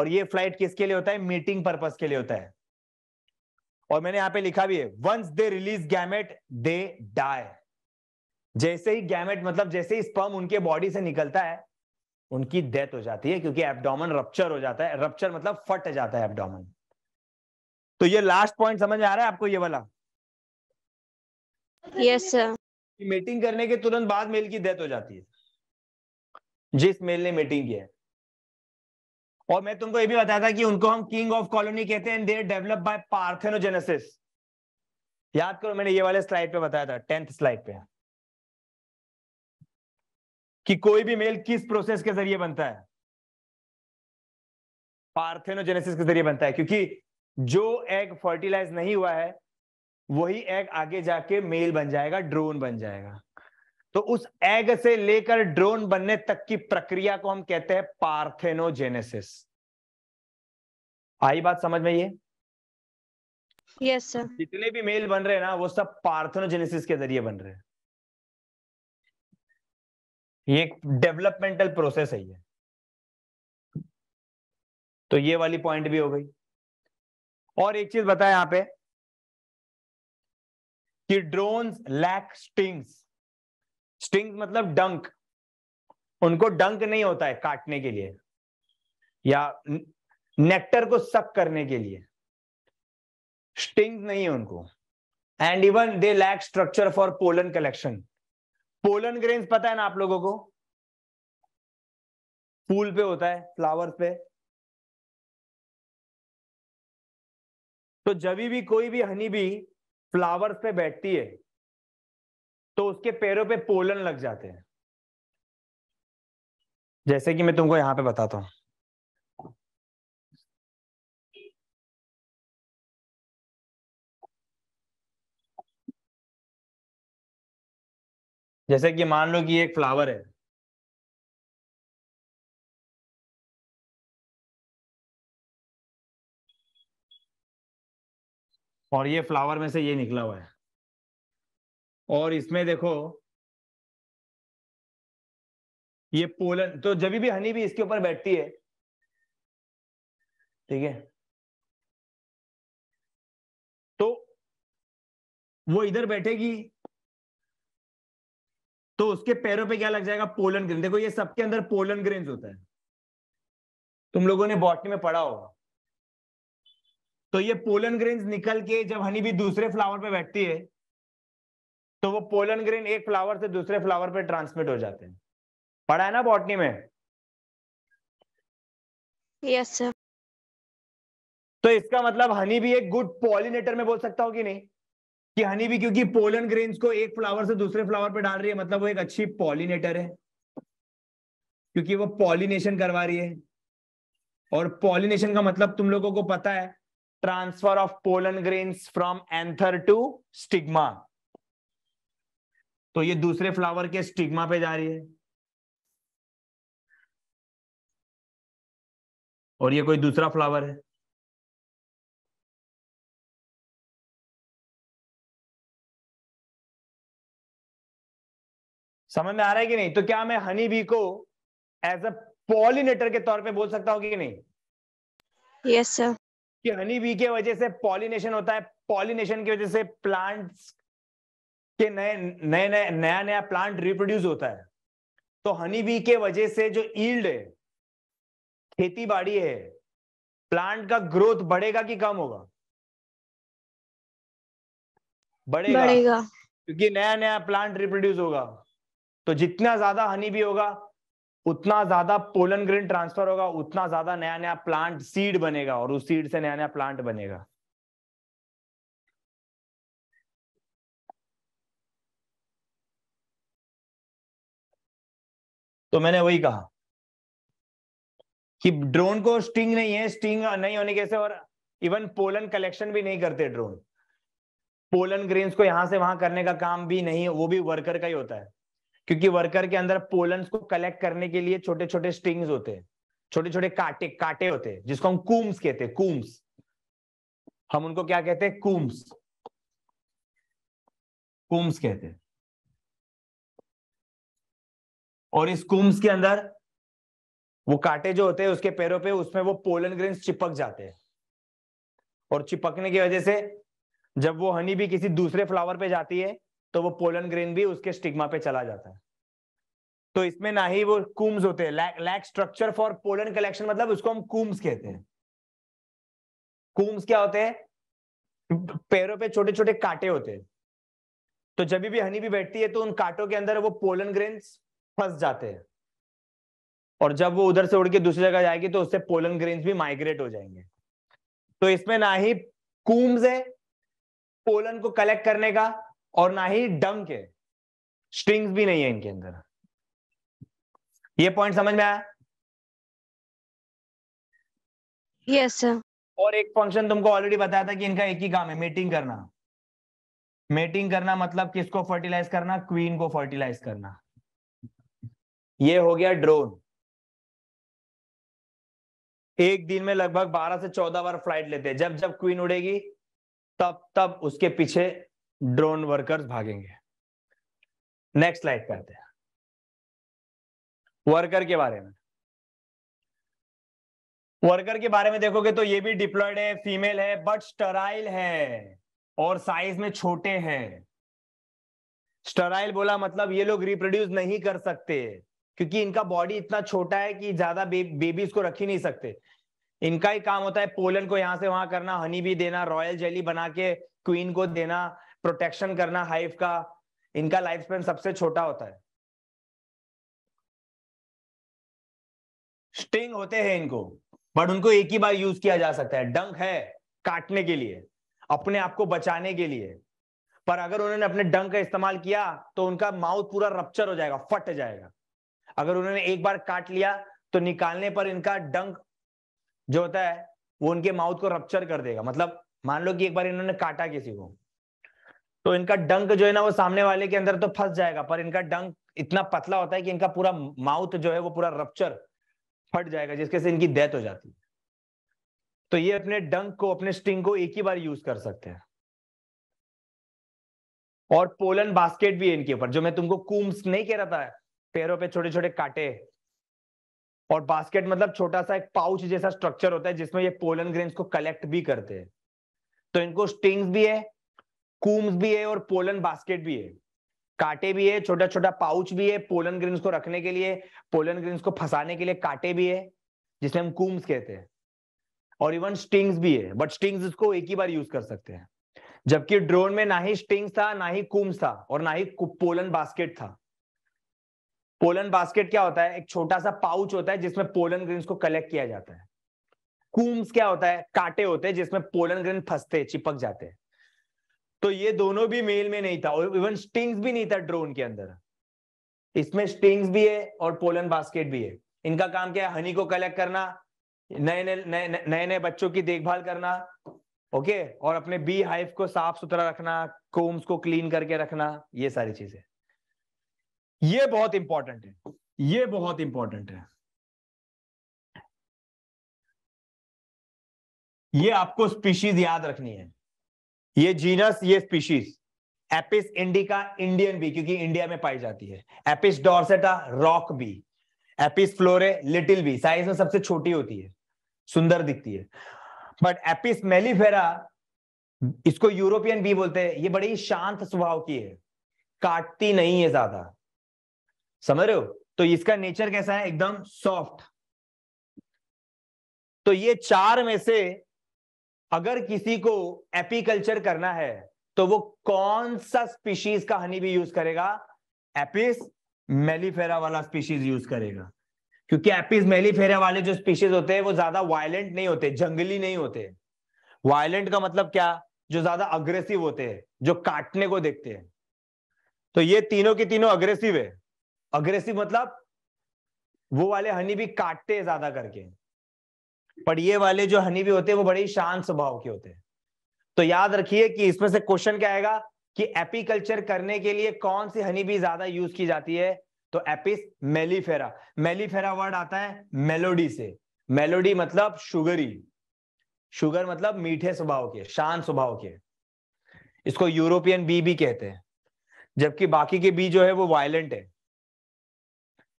और ये फ्लाइट किसके लिए होता है मीटिंग पर्पस के लिए होता है और मैंने यहां पे लिखा भी है once they release gamete they die जैसे ही गैमेट मतलब जैसे ही स्पर्म उनके बॉडी से निकलता है उनकी डेथ हो जाती है क्योंकि एबडोमन रप्चर हो जाता है रप्चर मतलब फट जाता है एबडोमन तो ये लास्ट पॉइंट समझ आ रहा है आपको ये वाला यस सर मीटिंग करने के तुरंत बाद मेल की डेथ हो जाती है जिस मेल ने मीटिंग की है और मैं तुमको ये भी बताया था कि उनको हम किंग ऑफ कॉलोनी कहते हैं देर डेवलप बाय पार्थेनोजेनेसिस याद करो मैंने ये वाले स्लाइड पे बताया था टेंथ स्लाइड पे कि कोई भी मेल किस प्रोसेस के जरिए बनता है पार्थेनोजेनेसिस के जरिए बनता है क्योंकि जो एग फर्टिलाइज नहीं हुआ है वही एग आगे जाके मेल बन जाएगा ड्रोन बन जाएगा तो उस एग से लेकर ड्रोन बनने तक की प्रक्रिया को हम कहते हैं पार्थेनोजेनेसिस आई बात समझ में ये यस yes, सर जितने भी मेल बन रहे हैं ना वो सब पार्थेनोजेनेसिस के जरिए बन रहे हैं ये डेवलपमेंटल प्रोसेस है ये तो ये वाली पॉइंट भी हो गई और एक चीज बताया यहां पे कि ड्रोन्स लैक स्टिंग्स स्टिंग्स मतलब डंक उनको डंक नहीं होता है काटने के लिए या नेक्टर को सक करने के लिए स्टिंग नहीं है उनको and even they lack structure for pollen collection pollen grains पता है ना आप लोगों को फूल पे होता है फ्लावर पे तो जब भी कोई भी हनी भी फ्लावर्स पे बैठती है तो उसके पैरों पे पोलन लग जाते हैं जैसे कि मैं तुमको यहां पे बताता हूं जैसे कि मान लो कि एक फ्लावर है और ये फ्लावर में से ये निकला हुआ है और इसमें देखो ये पोलन तो जब भी हनी भी इसके ऊपर बैठती है ठीक है तो वो इधर बैठेगी तो उसके पैरों पे क्या लग जाएगा पोलन ग्रेन देखो ये सबके अंदर पोलन ग्रेन होता है तुम लोगों ने बॉटनी में पढ़ा होगा तो ये पोलन ग्रेन निकल के जब हनी भी दूसरे फ्लावर पे बैठती है तो वो पोलन ग्रेन एक फ्लावर से दूसरे फ्लावर पे ट्रांसमिट हो जाते हैं पढ़ा है ना बॉटनी में यस yes, सर तो इसका मतलब हनी भी एक गुड पॉलिनेटर में बोल सकता हूँ कि नहीं कि हनी भी क्योंकि पोलन ग्रेन्स को एक फ्लावर से दूसरे फ्लावर पे डाल रही है मतलब वो एक अच्छी पॉलिनेटर है क्योंकि वो पॉलिनेशन करवा रही है और पॉलिनेशन का मतलब तुम लोगों को पता है transfer of pollen grains from anther to stigma तो ये दूसरे फ्लावर के स्टिग्मा पे जा रही है और ये कोई दूसरा फ्लावर है समझ में आ रहा है कि नहीं तो क्या मैं हनी बी को एज अ पॉलिनेटर के तौर पे बोल सकता हूँ कि नहीं यस yes, सर कि हनी बी के वजह से पॉलिनेशन होता है पॉलिनेशन की वजह से प्लांट्स के नए नए नए नया नया प्लांट रिप्रोड्यूस होता है तो हनी बी के वजह से जो ईल्ड है खेती बाड़ी है प्लांट का ग्रोथ बढ़ेगा कि कम होगा बढ़ेगा, बढ़ेगा। क्योंकि नया नया प्लांट रिप्रोड्यूस होगा तो जितना ज्यादा हनी भी होगा उतना ज्यादा पोलन ग्रीन ट्रांसफर होगा उतना ज्यादा नया नया प्लांट सीड बनेगा और उस सीड से नया नया प्लांट बनेगा तो मैंने वही कहा कि ड्रोन को स्टिंग नहीं है स्टिंग नहीं होने कैसे और इवन पोलन कलेक्शन भी नहीं करते ड्रोन पोलन ग्रेन्स को यहां से वहां करने का काम भी नहीं वो भी वर्कर का ही होता है क्योंकि वर्कर के अंदर पोलन को कलेक्ट करने के लिए छोटे छोटे स्ट्रिंग्स होते हैं छोटे छोटे काटे काटे होते हैं जिसको हम कूम्स कहते हैं कूम्स हम उनको क्या कहते हैं कूम्स कूम्स कहते हैं और इस कूम्स के अंदर वो कांटे जो होते हैं उसके पैरों पे उसमें वो पोलन ग्रेन चिपक जाते हैं और चिपकने की वजह से जब वो हनी भी किसी दूसरे फ्लावर पे जाती है तो वो पोलन ग्रेन भी उसके स्टिग्मा पे चला जाता है तो इसमें ना ही वो कूम्स होते हैं like structure for pollen collection मतलब उसको हम कूम्स कहते हैं कूम्स क्या होते हैं पैरों पे छोटे छोटे कांटे होते हैं तो जब भी हनी भी बैठती है तो उन कांटों के अंदर वो पोलन ग्रेन फंस जाते हैं और जब वो उधर से उड़ के दूसरी जगह जाएगी तो उससे पोलन ग्रेन भी माइग्रेट हो जाएंगे तो इसमें ना ही कूम्स है पोलन को कलेक्ट करने का और ना ही डंक के स्ट्रिंग्स भी नहीं है इनके अंदर ये पॉइंट समझ में आया यस सर और एक फंक्शन तुमको ऑलरेडी बताया था कि इनका एक ही काम है मेटिंग करना मेटिंग करना मतलब किसको फर्टिलाइज करना क्वीन को फर्टिलाइज करना ये हो गया ड्रोन एक दिन में लगभग 12 से 14 बार फ्लाइट लेते हैं जब जब क्वीन उड़ेगी तब तब उसके पीछे ड्रोन वर्कर्स भागेंगे नेक्स्ट स्लाइड पे आते हैं वर्कर के बारे में वर्कर के बारे में देखोगे तो ये भी डिप्लॉयड है फीमेल है बट स्टराइल है और साइज में छोटे हैं स्टराइल बोला मतलब ये लोग रिप्रोड्यूस नहीं कर सकते क्योंकि इनका बॉडी इतना छोटा है कि ज्यादा बे, बेबीज को रख ही नहीं सकते इनका ही काम होता है पोलन को यहां से वहां करना हनी भी देना रॉयल जेली बना के क्वीन को देना प्रोटेक्शन करना हाइव का इनका लाइफ स्पेन सबसे छोटा होता है स्टिंग होते हैं इनको बट उनको एक ही बार यूज किया जा सकता है डंक है काटने के लिए अपने आप को बचाने के लिए पर अगर उन्होंने अपने डंक का इस्तेमाल किया तो उनका माउथ पूरा रप्चर हो जाएगा फट जाएगा अगर उन्होंने एक बार काट लिया तो निकालने पर इनका डंक जो होता है वो उनके माउथ को रप्चर कर देगा मतलब मान लो कि एक बार इन्होंने काटा किसी को तो इनका डंक जो है ना वो सामने वाले के अंदर तो फंस जाएगा पर इनका डंक इतना पतला होता है कि इनका पूरा माउथ जो है वो पूरा रप्चर फट जाएगा जिसके से इनकी डेथ हो जाती है तो ये अपने डंक को अपने स्टिंग को एक ही बार यूज कर सकते हैं और पोलन बास्केट भी है इनके ऊपर जो मैं तुमको कूम्स नहीं कह रहा था पैरों पे छोटे छोटे काटे और बास्केट मतलब छोटा सा एक पाउच जैसा स्ट्रक्चर होता है जिसमें ये पोलन ग्रेन्स को कलेक्ट भी करते हैं तो इनको स्टिंग्स भी है कूम्स भी है और पोलन बास्केट भी है काटे भी है छोटा छोटा पाउच भी है पोलन ग्रीन को रखने के लिए पोलन ग्रीन को फंसाने के लिए कांटे भी है जिसे हम कूम्स कहते हैं और इवन स्टिंग्स भी है बट स्टिंग्स इसको एक ही बार यूज कर सकते हैं जबकि ड्रोन में ना ही स्टिंग्स था ना ही कूम्स था और ना ही पोलन बास्केट था पोलन बास्केट क्या होता है एक छोटा सा पाउच होता है जिसमें पोलन ग्रीन को कलेक्ट किया जाता है कूम्स क्या होता है कांटे होते हैं जिसमें पोलन ग्रीन फंसते चिपक जाते हैं तो ये दोनों भी मेल में नहीं था और इवन स्टिंग्स भी नहीं था ड्रोन के अंदर इसमें स्टिंग्स भी है और पोलन बास्केट भी है इनका काम क्या है हनी को कलेक्ट करना नए नए नए नए बच्चों की देखभाल करना ओके और अपने बी हाइव को साफ सुथरा रखना कोम्स को क्लीन करके रखना ये सारी चीजें ये बहुत इंपॉर्टेंट है ये बहुत इंपॉर्टेंट है ये आपको स्पीशीज याद रखनी है ये जीनस ये species Apis indica Indian bee क्योंकि इंडिया में पाई जाती है एपिस डॉर्सेटा रॉक भी एपिस फ्लोरे लिटिल भी साइज में सबसे छोटी होती है सुंदर दिखती है बट एपिस मेलीफेरा इसको यूरोपियन बी बोलते हैं ये बड़ी शांत स्वभाव की है काटती नहीं है ज्यादा समझ रहे हो तो इसका नेचर कैसा है एकदम सॉफ्ट तो ये चार में से अगर किसी को एपीकल्चर करना है तो वो कौन सा स्पीशीज का हनी भी यूज करेगा एपिस मेलीफेरा वाला स्पीशीज यूज करेगा क्योंकि एपिस मेलीफेरा वाले जो स्पीशीज होते हैं वो ज्यादा वायलेंट नहीं होते जंगली नहीं होते वायलेंट का मतलब क्या जो ज्यादा अग्रेसिव होते हैं जो काटने को देखते हैं तो ये तीनों के तीनों अग्रेसिव है अग्रेसिव मतलब वो वाले हनी भी काटते हैं ज्यादा करके पर ये वाले जो हनी भी होते हैं वो बड़े ही शांत स्वभाव के होते हैं तो याद रखिए कि इसमें से क्वेश्चन क्या आएगा कि एपीकल्चर करने के लिए कौन सी हनी भी ज्यादा यूज की जाती है तो एपिस मेलीफेरा मेलीफेरा वर्ड आता है मेलोडी से मेलोडी मतलब शुगरी शुगर मतलब मीठे स्वभाव के शांत स्वभाव के इसको यूरोपियन बी भी कहते हैं जबकि बाकी के बी जो है वो वायलेंट है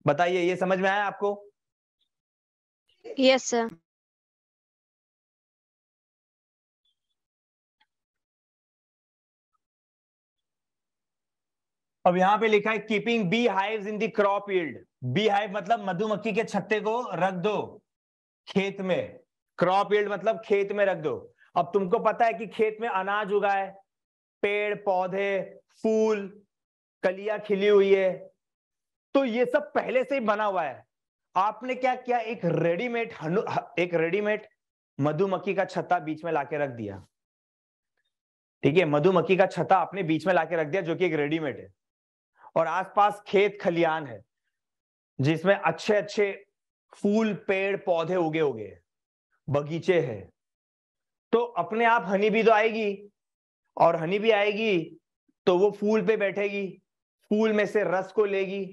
बताइए ये समझ में आया आपको यस yes, सर अब यहाँ पे लिखा है keeping bee hive in the crop yield bee hive मतलब मधुमक्खी के छत्ते को रख दो खेत में क्रॉप यील्ड मतलब खेत में रख दो अब तुमको पता है कि खेत में अनाज उगा है पेड़ पौधे फूल कलिया खिली हुई है तो ये सब पहले से ही बना हुआ है आपने क्या किया एक रेडीमेड एक रेडीमेड मधुमक्खी का छत्ता बीच में लाके रख दिया ठीक है मधुमक्खी का छत्ता आपने बीच में लाके रख दिया जो कि एक रेडीमेड है और आसपास खेत खलियान है जिसमें अच्छे अच्छे फूल पेड़ पौधे उगे उगे बगीचे हैं तो अपने आप हनी भी तो आएगी और हनी भी आएगी तो वो फूल पे बैठेगी फूल में से रस को लेगी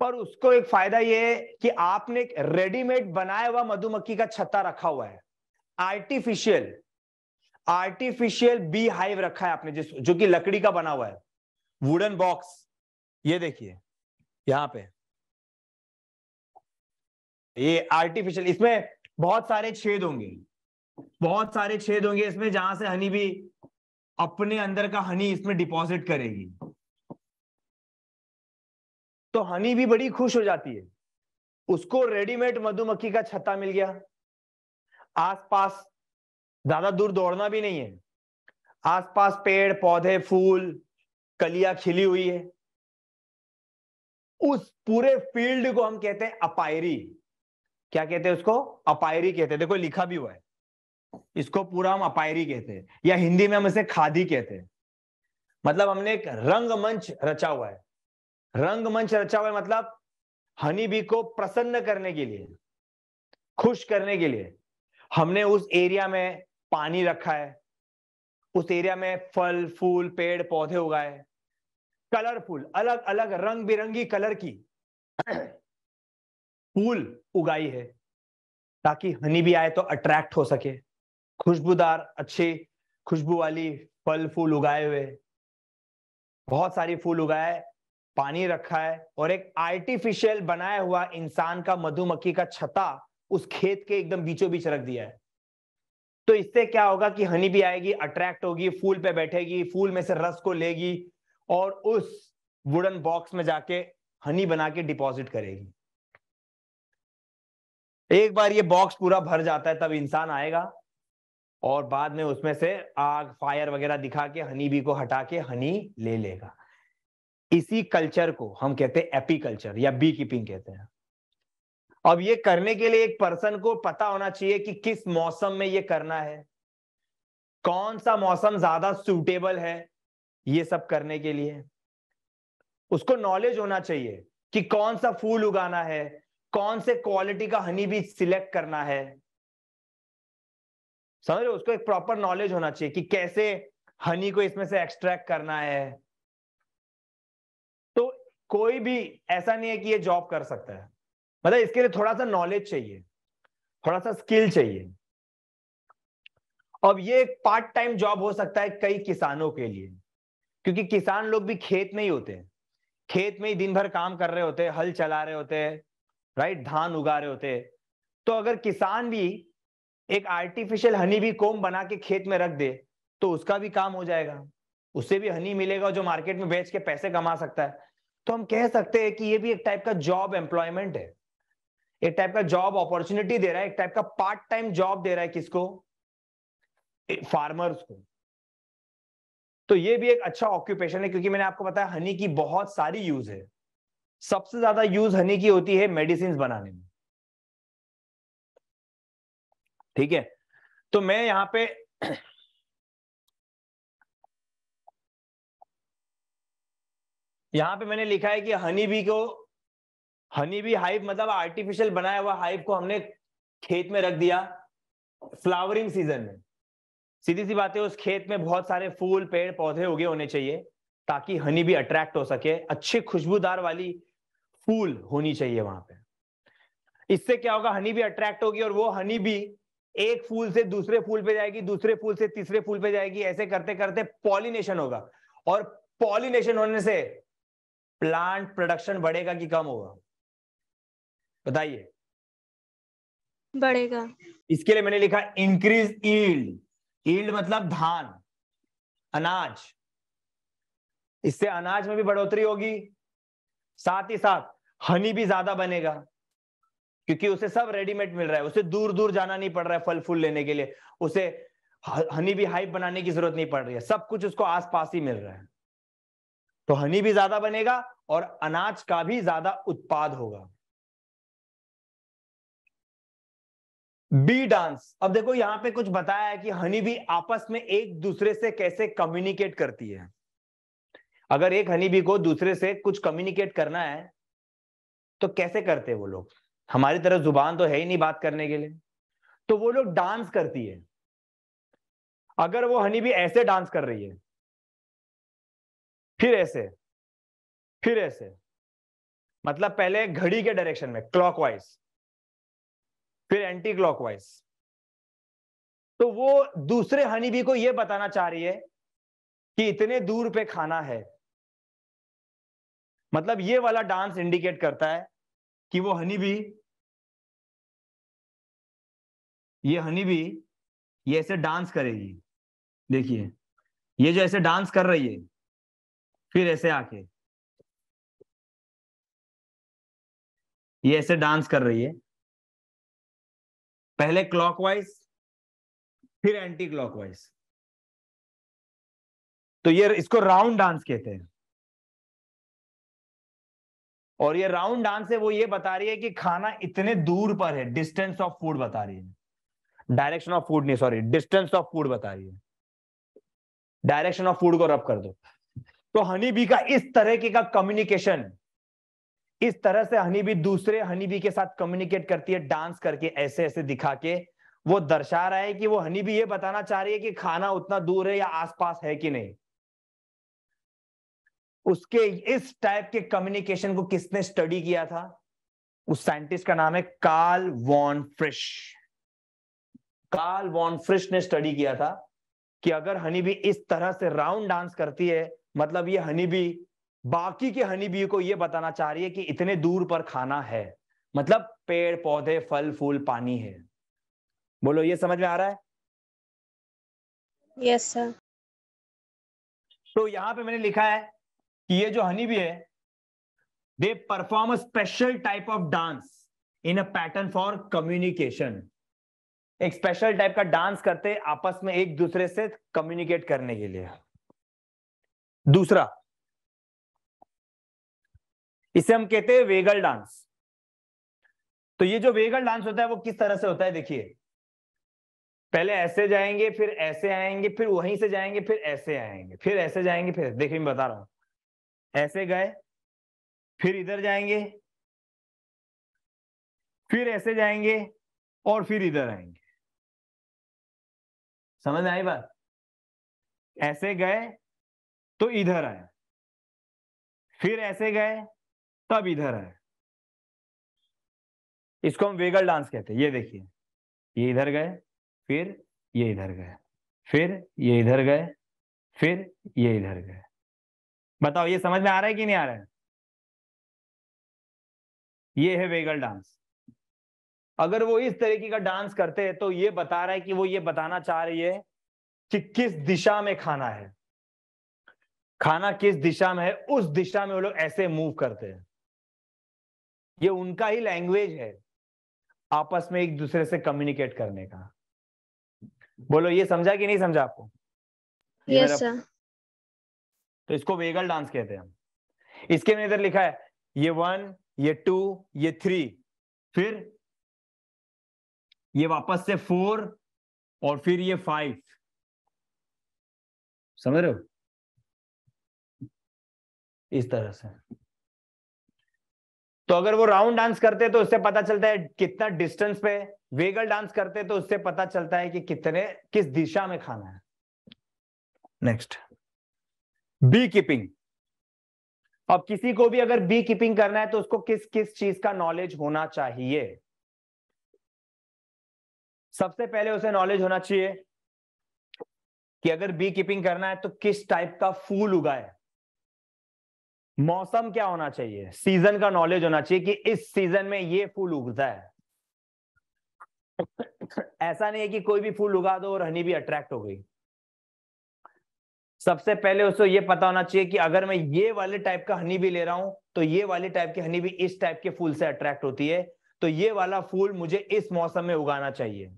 पर उसको एक फायदा यह है कि आपने एक रेडीमेड बनाया हुआ मधुमक्खी का छत्ता रखा हुआ है आर्टिफिशियल आर्टिफिशियल बी हाइव रखा है आपने जिस जो कि लकड़ी का बना हुआ है वुडन बॉक्स ये देखिए यहाँ पे ये आर्टिफिशियल इसमें बहुत सारे छेद होंगे बहुत सारे छेद होंगे इसमें जहां से हनी भी अपने अंदर का हनी इसमें डिपॉजिट करेगी तो हनी भी बड़ी खुश हो जाती है उसको रेडीमेड मधुमक्खी का छत्ता मिल गया आसपास ज्यादा दूर दौड़ना भी नहीं है आसपास पेड़ पौधे फूल कलिया खिली हुई है उस पूरे फील्ड को हम कहते हैं अपायरी क्या कहते हैं उसको अपायरी कहते हैं देखो लिखा भी हुआ है इसको पूरा हम अपायरी कहते हैं या हिंदी में हम इसे खादी कहते हैं मतलब हमने एक रंगमंच रचा हुआ है रंगमंच रचा हुआ है मतलब हनी बी को प्रसन्न करने के लिए खुश करने के लिए हमने उस एरिया में पानी रखा है उस एरिया में फल फूल पेड़ पौधे उगाए कलरफुल अलग अलग रंग बिरंगी कलर की [clears throat] फूल उगाई है ताकि हनी भी आए तो अट्रैक्ट हो सके खुशबूदार अच्छे खुशबू वाली फल फूल उगाए हुए बहुत सारी फूल उगाए पानी रखा है और एक आर्टिफिशियल बनाया हुआ इंसान का मधुमक्खी का छता उस खेत के एकदम बीचों बीच रख दिया है तो इससे क्या होगा कि हनी भी आएगी अट्रैक्ट होगी फूल पे बैठेगी फूल में से रस को लेगी और उस वुडन बॉक्स में जाके हनी बना के डिपॉजिट करेगी एक बार ये बॉक्स पूरा भर जाता है तब इंसान आएगा और बाद में उसमें से आग फायर वगैरह दिखा के हनी बी को हटा के हनी ले लेगा इसी कल्चर को हम कहते हैं एपी कल्चर या बी कीपिंग कहते हैं अब ये करने के लिए एक पर्सन को पता होना चाहिए कि किस मौसम में ये करना है कौन सा मौसम ज्यादा सूटेबल है ये सब करने के लिए उसको नॉलेज होना चाहिए कि कौन सा फूल उगाना है कौन से क्वालिटी का हनी बीज सिलेक्ट करना है समझ रहे उसको एक प्रॉपर नॉलेज होना चाहिए कि कैसे हनी को इसमें से एक्सट्रैक्ट करना है तो कोई भी ऐसा नहीं है कि ये जॉब कर सकता है मतलब इसके लिए थोड़ा सा नॉलेज चाहिए थोड़ा सा स्किल चाहिए अब ये एक पार्ट टाइम जॉब हो सकता है कई किसानों के लिए क्योंकि किसान लोग भी खेत में ही होते हैं खेत में ही दिन भर काम कर रहे होते हैं हल चला रहे होते हैं राइट धान उगा रहे होते हैं तो अगर किसान भी एक आर्टिफिशियल हनी भी कोम बना के खेत में रख दे तो उसका भी काम हो जाएगा उससे भी हनी मिलेगा जो मार्केट में बेच के पैसे कमा सकता है तो हम कह सकते हैं कि ये भी एक टाइप का जॉब एम्प्लॉयमेंट है एक टाइप का जॉब अपॉर्चुनिटी दे रहा है एक टाइप का पार्ट टाइम जॉब दे रहा है किसको फार्मर्स को तो ये भी एक अच्छा ऑक्यूपेशन है क्योंकि मैंने आपको बताया हनी की बहुत सारी यूज है सबसे ज्यादा यूज हनी की होती है मेडिसिन बनाने में ठीक है तो मैं यहां पे [clears throat] यहां पे मैंने लिखा है कि हनी भी को हनी भी हाइप मतलब आर्टिफिशियल बनाया हुआ हाइप को हमने खेत में रख दिया फ्लावरिंग सीजन में सीधी सी बात है उस खेत में बहुत सारे फूल पेड़ पौधे उगे होने चाहिए ताकि हनी भी अट्रैक्ट हो सके अच्छे खुशबूदार वाली फूल होनी चाहिए वहां पे इससे क्या होगा हनी भी अट्रैक्ट होगी और वो हनी भी एक फूल से दूसरे फूल पे जाएगी दूसरे फूल से तीसरे फूल पे जाएगी ऐसे करते करते पॉलिनेशन होगा और पॉलिनेशन होने से प्लांट प्रोडक्शन बढ़ेगा कि कम होगा बताइए बढ़ेगा इसके लिए मैंने लिखा इंक्रीज ईल्ड ईल्ड मतलब धान अनाज इससे अनाज में भी बढ़ोतरी होगी साथ ही साथ हनी भी ज्यादा बनेगा क्योंकि उसे सब रेडीमेड मिल रहा है उसे दूर दूर जाना नहीं पड़ रहा है फल फूल लेने के लिए उसे हनी भी हाइप बनाने की जरूरत नहीं पड़ रही है सब कुछ उसको आसपास ही मिल रहा है तो हनी भी ज्यादा बनेगा और अनाज का भी ज्यादा उत्पाद होगा बी डांस अब देखो यहां पे कुछ बताया है कि हनी भी आपस में एक दूसरे से कैसे कम्युनिकेट करती है अगर एक हनी भी को दूसरे से कुछ कम्युनिकेट करना है तो कैसे करते वो लोग हमारी तरह जुबान तो है ही नहीं बात करने के लिए तो वो लोग डांस करती है अगर वो हनी भी ऐसे डांस कर रही है फिर ऐसे फिर ऐसे मतलब पहले घड़ी के डायरेक्शन में क्लॉकवाइज फिर एंटी क्लॉकवाइज तो वो दूसरे हनी भी को ये बताना चाह रही है कि इतने दूर पे खाना है मतलब ये वाला डांस इंडिकेट करता है कि वो हनी भी ये हनी भी ये ऐसे डांस करेगी देखिए ये जो ऐसे डांस कर रही है फिर ऐसे आके ये ऐसे डांस कर रही है पहले क्लॉकवाइज फिर एंटी क्लॉकवाइज तो ये इसको राउंड डांस कहते हैं और ये राउंड डांस है वो ये बता रही है कि खाना इतने दूर पर है डिस्टेंस ऑफ फूड बता रही है डायरेक्शन ऑफ फूड नहीं सॉरी डिस्टेंस ऑफ फूड बता रही है डायरेक्शन ऑफ फूड को रब कर दो तो हनी बी का इस तरह का कम्युनिकेशन इस तरह से हनी भी दूसरे हनी भी के साथ कम्युनिकेट करती है डांस करके ऐसे ऐसे दिखा के वो दर्शा रहा है कि वो हनी भी ये बताना चाह रही है कि खाना उतना दूर है या आसपास है कि नहीं उसके इस टाइप के कम्युनिकेशन को किसने स्टडी किया था उस साइंटिस्ट का नाम है Karl von Frisch Karl von Frisch ने स्टडी किया था कि अगर हनी भी इस तरह से राउंड डांस करती है मतलब ये हनी भी बाकी के हनी बी को यह बताना चाह रही है कि इतने दूर पर खाना है मतलब पेड़ पौधे फल फूल पानी है बोलो ये समझ में आ रहा है यस सर तो यहां पे मैंने लिखा है कि ये जो हनी बी है they perform a special type of dance in a pattern for communication एक स्पेशल टाइप का डांस करते आपस में एक दूसरे से कम्युनिकेट करने के लिए दूसरा इसे हम कहते हैं वेगल डांस तो ये जो वेगल डांस होता है वो किस तरह से होता है देखिए पहले ऐसे जाएंगे फिर ऐसे आएंगे फिर वहीं से जाएंगे फिर ऐसे आएंगे फिर ऐसे जाएंगे फिर देखिए मैं बता रहा हूं ऐसे गए फिर इधर जाएंगे फिर ऐसे जाएंगे और फिर इधर आएंगे समझ आई बात ऐसे गए तो इधर आए फिर ऐसे गए सब इधर है इसको हम वेगल डांस कहते हैं ये देखिए ये इधर गए फिर ये इधर गए फिर ये इधर गए फिर ये इधर गए बताओ ये समझ में आ रहा है कि नहीं आ रहा है ये है वेगल डांस अगर वो इस तरीके का डांस करते हैं तो ये बता रहा है कि वो ये बताना चाह रही है कि किस दिशा में खाना है खाना किस दिशा में है उस दिशा में वो लोग ऐसे मूव करते हैं ये उनका ही लैंग्वेज है आपस में एक दूसरे से कम्युनिकेट करने का बोलो ये समझा कि नहीं समझा आपको yes, sir. तो इसको वेगल डांस कहते हैं हम इसके में इधर लिखा है ये वन ये टू ये थ्री फिर ये वापस से फोर और फिर ये फाइव समझ रहे हो इस तरह से तो अगर वो राउंड डांस करते तो उससे पता चलता है कितना डिस्टेंस पे वेगल डांस करते तो उससे पता चलता है कि कितने किस दिशा में खाना है नेक्स्ट बी कीपिंग अब किसी को भी अगर बी कीपिंग करना है तो उसको किस किस चीज का नॉलेज होना चाहिए सबसे पहले उसे नॉलेज होना चाहिए कि अगर बी कीपिंग करना है तो किस टाइप का फूल उगाए मौसम क्या होना चाहिए सीजन का नॉलेज होना चाहिए कि इस सीजन में ये फूल उगता है ऐसा नहीं है कि कोई भी फूल उगा दो और हनी भी अट्रैक्ट हो गई सबसे पहले उसको ये पता होना चाहिए कि अगर मैं ये वाले टाइप का हनी भी ले रहा हूं तो ये वाले टाइप की हनी भी इस टाइप के फूल से अट्रैक्ट होती है तो ये वाला फूल मुझे इस मौसम में उगाना चाहिए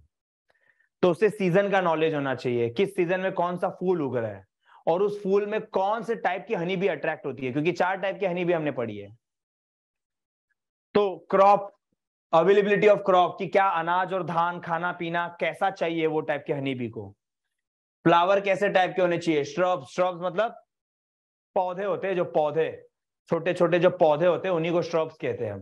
तो उसे सीजन का नॉलेज होना चाहिए किस सीजन में कौन सा फूल उग रहा है और उस फूल में कौन से टाइप की हनी भी अट्रैक्ट होती है क्योंकि चार टाइप की हनी भी हमने पढ़ी है तो क्रॉप अवेलेबिलिटी ऑफ क्रॉप कि क्या अनाज और धान खाना पीना कैसा चाहिए वो टाइप के हनी भी को फ्लावर कैसे टाइप के होने चाहिए श्रॉप श्रॉप मतलब पौधे होते हैं जो पौधे छोटे छोटे जो पौधे होते हैं उन्हीं को श्रब्स कहते हैं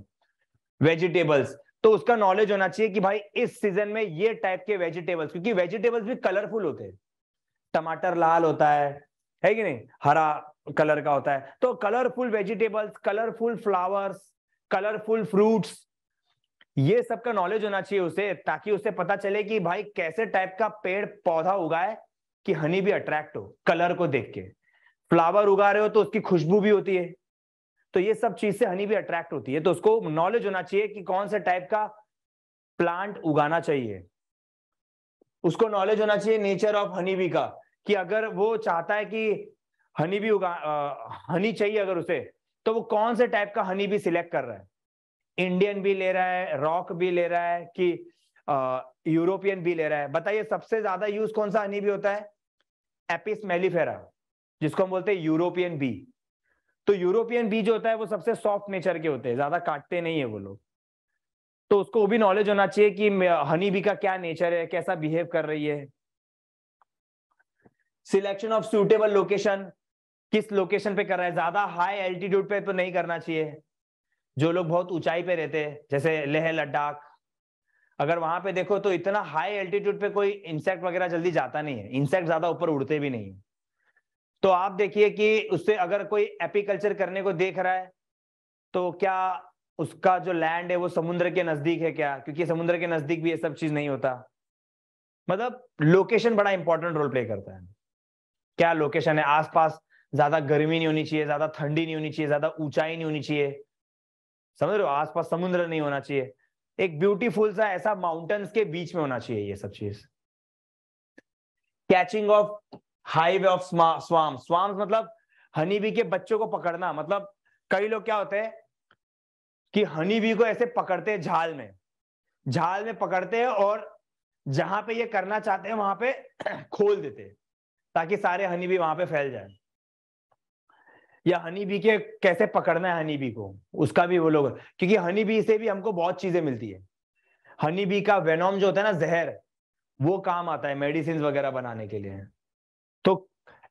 वेजिटेबल्स तो उसका नॉलेज होना चाहिए कि भाई इस सीजन में ये टाइप के वेजिटेबल्स क्योंकि वेजिटेबल्स भी कलरफुल होते हैं टमाटर लाल होता है है कि नहीं हरा कलर का होता है तो colourful vegetables colourful flowers colourful fruits ये सब का नॉलेज होना चाहिए उसे ताकि उसे पता चले कि भाई कैसे टाइप का पेड़ पौधा उगाए कि हनी भी अट्रैक्ट हो कलर को देख के फ्लावर उगा रहे हो तो उसकी खुशबू भी होती है तो ये सब चीज से हनी भी अट्रैक्ट होती है तो उसको नॉलेज होना चाहिए कि कौन से टाइप का प्लांट उगाना चाहिए उसको नॉलेज होना चाहिए नेचर ऑफ हनी भी का कि अगर वो चाहता है कि हनी भी उगा आ, हनी चाहिए अगर उसे तो वो कौन से टाइप का हनी भी सिलेक्ट कर रहा है इंडियन भी ले रहा है रॉक भी ले रहा है कि यूरोपियन भी ले रहा है बताइए सबसे ज्यादा यूज कौन सा हनी भी होता है एपिस मेलीफेरा जिसको हम बोलते हैं यूरोपियन बी तो यूरोपियन बी जो होता है वो सबसे सॉफ्ट नेचर के होते हैं ज्यादा काटते नहीं है वो लोग तो उसको वो भी नॉलेज होना चाहिए कि हनी बी का क्या नेचर है कैसा बिहेव कर रही है सिलेक्शन ऑफ सुटेबल लोकेशन किस लोकेशन पे कर रहा है ज्यादा हाई एल्टीट्यूड पे तो नहीं करना चाहिए जो लोग बहुत ऊंचाई पे रहते हैं जैसे लेह लद्दाख अगर वहां पे देखो तो इतना हाई एल्टीट्यूड पे कोई इंसेक्ट वगैरह जल्दी जाता नहीं है इंसेक्ट ज्यादा ऊपर उड़ते भी नहीं तो आप देखिए कि उससे अगर कोई एपीकल्चर करने को देख रहा है तो क्या उसका जो लैंड है वो समुद्र के नजदीक है क्या क्योंकि समुद्र के नजदीक भी ये सब चीज नहीं होता मतलब लोकेशन बड़ा इंपॉर्टेंट रोल प्ले करता है क्या लोकेशन है आसपास ज्यादा गर्मी नहीं होनी चाहिए ज्यादा ठंडी नहीं होनी चाहिए ज्यादा ऊंचाई नहीं होनी चाहिए समझ रहे हो आसपास समुद्र नहीं होना चाहिए एक ब्यूटीफुल सा ऐसा माउंटेन्स के बीच में होना चाहिए ये सब चीज कैचिंग ऑफ हाईवे ऑफ स्वाम स्वाम मतलब हनी बी के बच्चों को पकड़ना मतलब कई लोग क्या होते हैं कि हनी बी को ऐसे पकड़ते हैं झाल में झाल में पकड़ते हैं और जहां पे ये करना चाहते हैं वहां पे [clears throat] खोल देते हैं ताकि सारे हनी भी वहां पे फैल जाए या हनी भी के कैसे पकड़ना है हनी भी को उसका भी वो लोग क्योंकि हनी भी से भी हमको बहुत चीजें मिलती है हनी भी का वेनोम जो होता है ना जहर वो काम आता है मेडिसिन वगैरह बनाने के लिए तो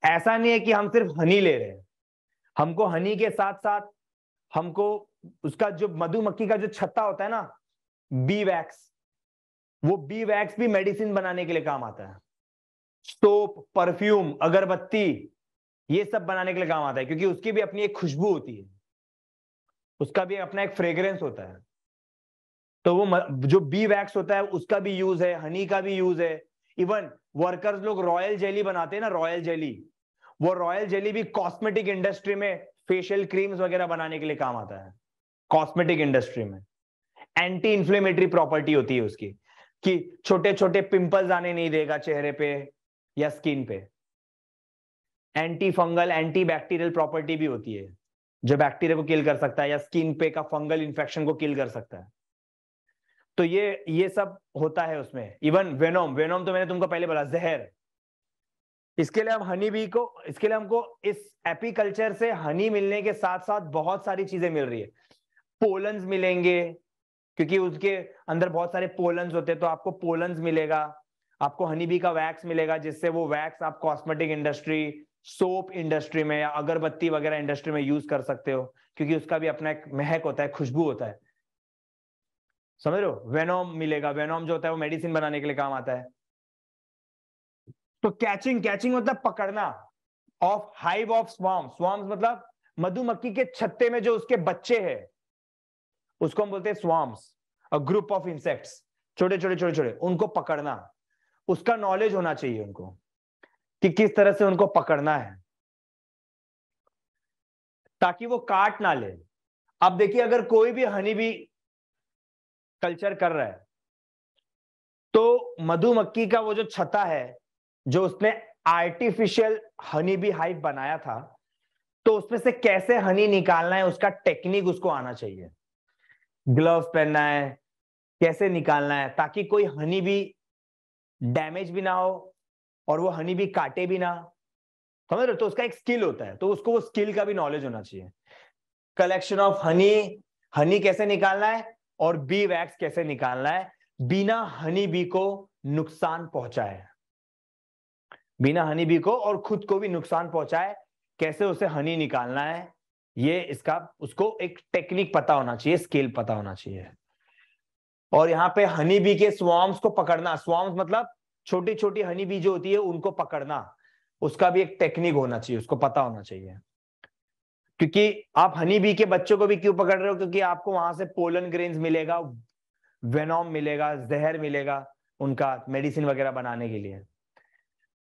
ऐसा नहीं है कि हम सिर्फ हनी ले रहे हैं हमको हनी के साथ साथ हमको उसका जो मधुमक्खी का जो छत्ता होता है ना बी वैक्स वो बी वैक्स भी मेडिसिन बनाने के लिए काम आता है सोप परफ्यूम अगरबत्ती ये सब बनाने के लिए काम आता है क्योंकि उसकी भी अपनी एक खुशबू होती है उसका भी अपना एक फ्रेग्रेंस होता है तो वो जो बी वैक्स होता है उसका भी यूज है हनी का भी यूज है इवन वर्कर्स लोग रॉयल जेली बनाते हैं ना रॉयल जेली वो रॉयल जेली भी कॉस्मेटिक इंडस्ट्री में फेशियल क्रीम्स वगैरह बनाने के लिए काम आता है कॉस्मेटिक इंडस्ट्री में एंटी इंफ्लेमेटरी प्रॉपर्टी होती है उसकी कि छोटे छोटे पिंपल्स आने नहीं देगा चेहरे पे या स्किन पे anti fungal anti bacterial property भी होती है जो बैक्टीरिया को किल कर सकता है या स्किन पे का फंगल इन्फेक्शन को किल कर सकता है तो ये ये सब होता है उसमें इवन वेनोम वेनोम तो मैंने तुमको पहले बोला जहर इसके लिए हम हनी बी को इसके लिए हमको इस एपीकल्चर से हनी मिलने के साथ साथ बहुत सारी चीजें मिल रही है पोलन्स मिलेंगे क्योंकि उसके अंदर बहुत सारे पोलन्स होते हैं तो आपको पोलन्स मिलेगा आपको हनी बी का वैक्स मिलेगा जिससे वो वैक्स आप कॉस्मेटिक इंडस्ट्री सोप इंडस्ट्री में या अगरबत्ती वगैरह इंडस्ट्री में यूज कर सकते हो क्योंकि उसका भी अपना एक महक होता है खुशबू होता है समझ रहे हो वेनोम मिलेगा वेनोम जो होता है वो मेडिसिन बनाने के लिए काम आता है तो कैचिंग कैचिंग मतलब पकड़ना of hive of swarm swarms मतलब मधुमक्खी के छत्ते में जो उसके बच्चे हैं उसको हम बोलते हैं swarms a group of insects छोटे छोटे छोटे छोटे उनको पकड़ना उसका नॉलेज होना चाहिए उनको कि किस तरह से उनको पकड़ना है ताकि वो काट ना ले अब देखिए अगर कोई भी हनी भी कल्चर कर रहा है तो मधुमक्खी का वो जो छता है जो उसने आर्टिफिशियल हनी भी हाइप बनाया था तो उसमें से कैसे हनी निकालना है उसका टेक्निक उसको आना चाहिए ग्लव्स पहनना है कैसे निकालना है ताकि कोई हनी भी डैमेज भी ना हो और वो हनी भी काटे भी ना समझ रहे तो उसका एक स्किल होता है तो उसको वो स्किल का भी नॉलेज होना चाहिए कलेक्शन ऑफ हनी हनी कैसे निकालना है और बी वैक्स कैसे निकालना है बिना हनी बी को नुकसान पहुंचाए बिना हनी बी को और खुद को भी नुकसान पहुंचाए कैसे उसे हनी निकालना है ये इसका उसको एक टेक्निक पता होना चाहिए स्किल पता होना चाहिए और यहाँ पे हनी बी के स्वाम्स को पकड़ना स्वाम्स मतलब छोटी छोटी हनी बी जो होती है उनको पकड़ना उसका भी एक टेक्निक होना चाहिए उसको पता होना चाहिए क्योंकि आप हनी बी के बच्चों को भी क्यों पकड़ रहे हो क्योंकि आपको वहां से पोलन ग्रेन मिलेगा वेनोम मिलेगा जहर मिलेगा उनका मेडिसिन वगैरह बनाने के लिए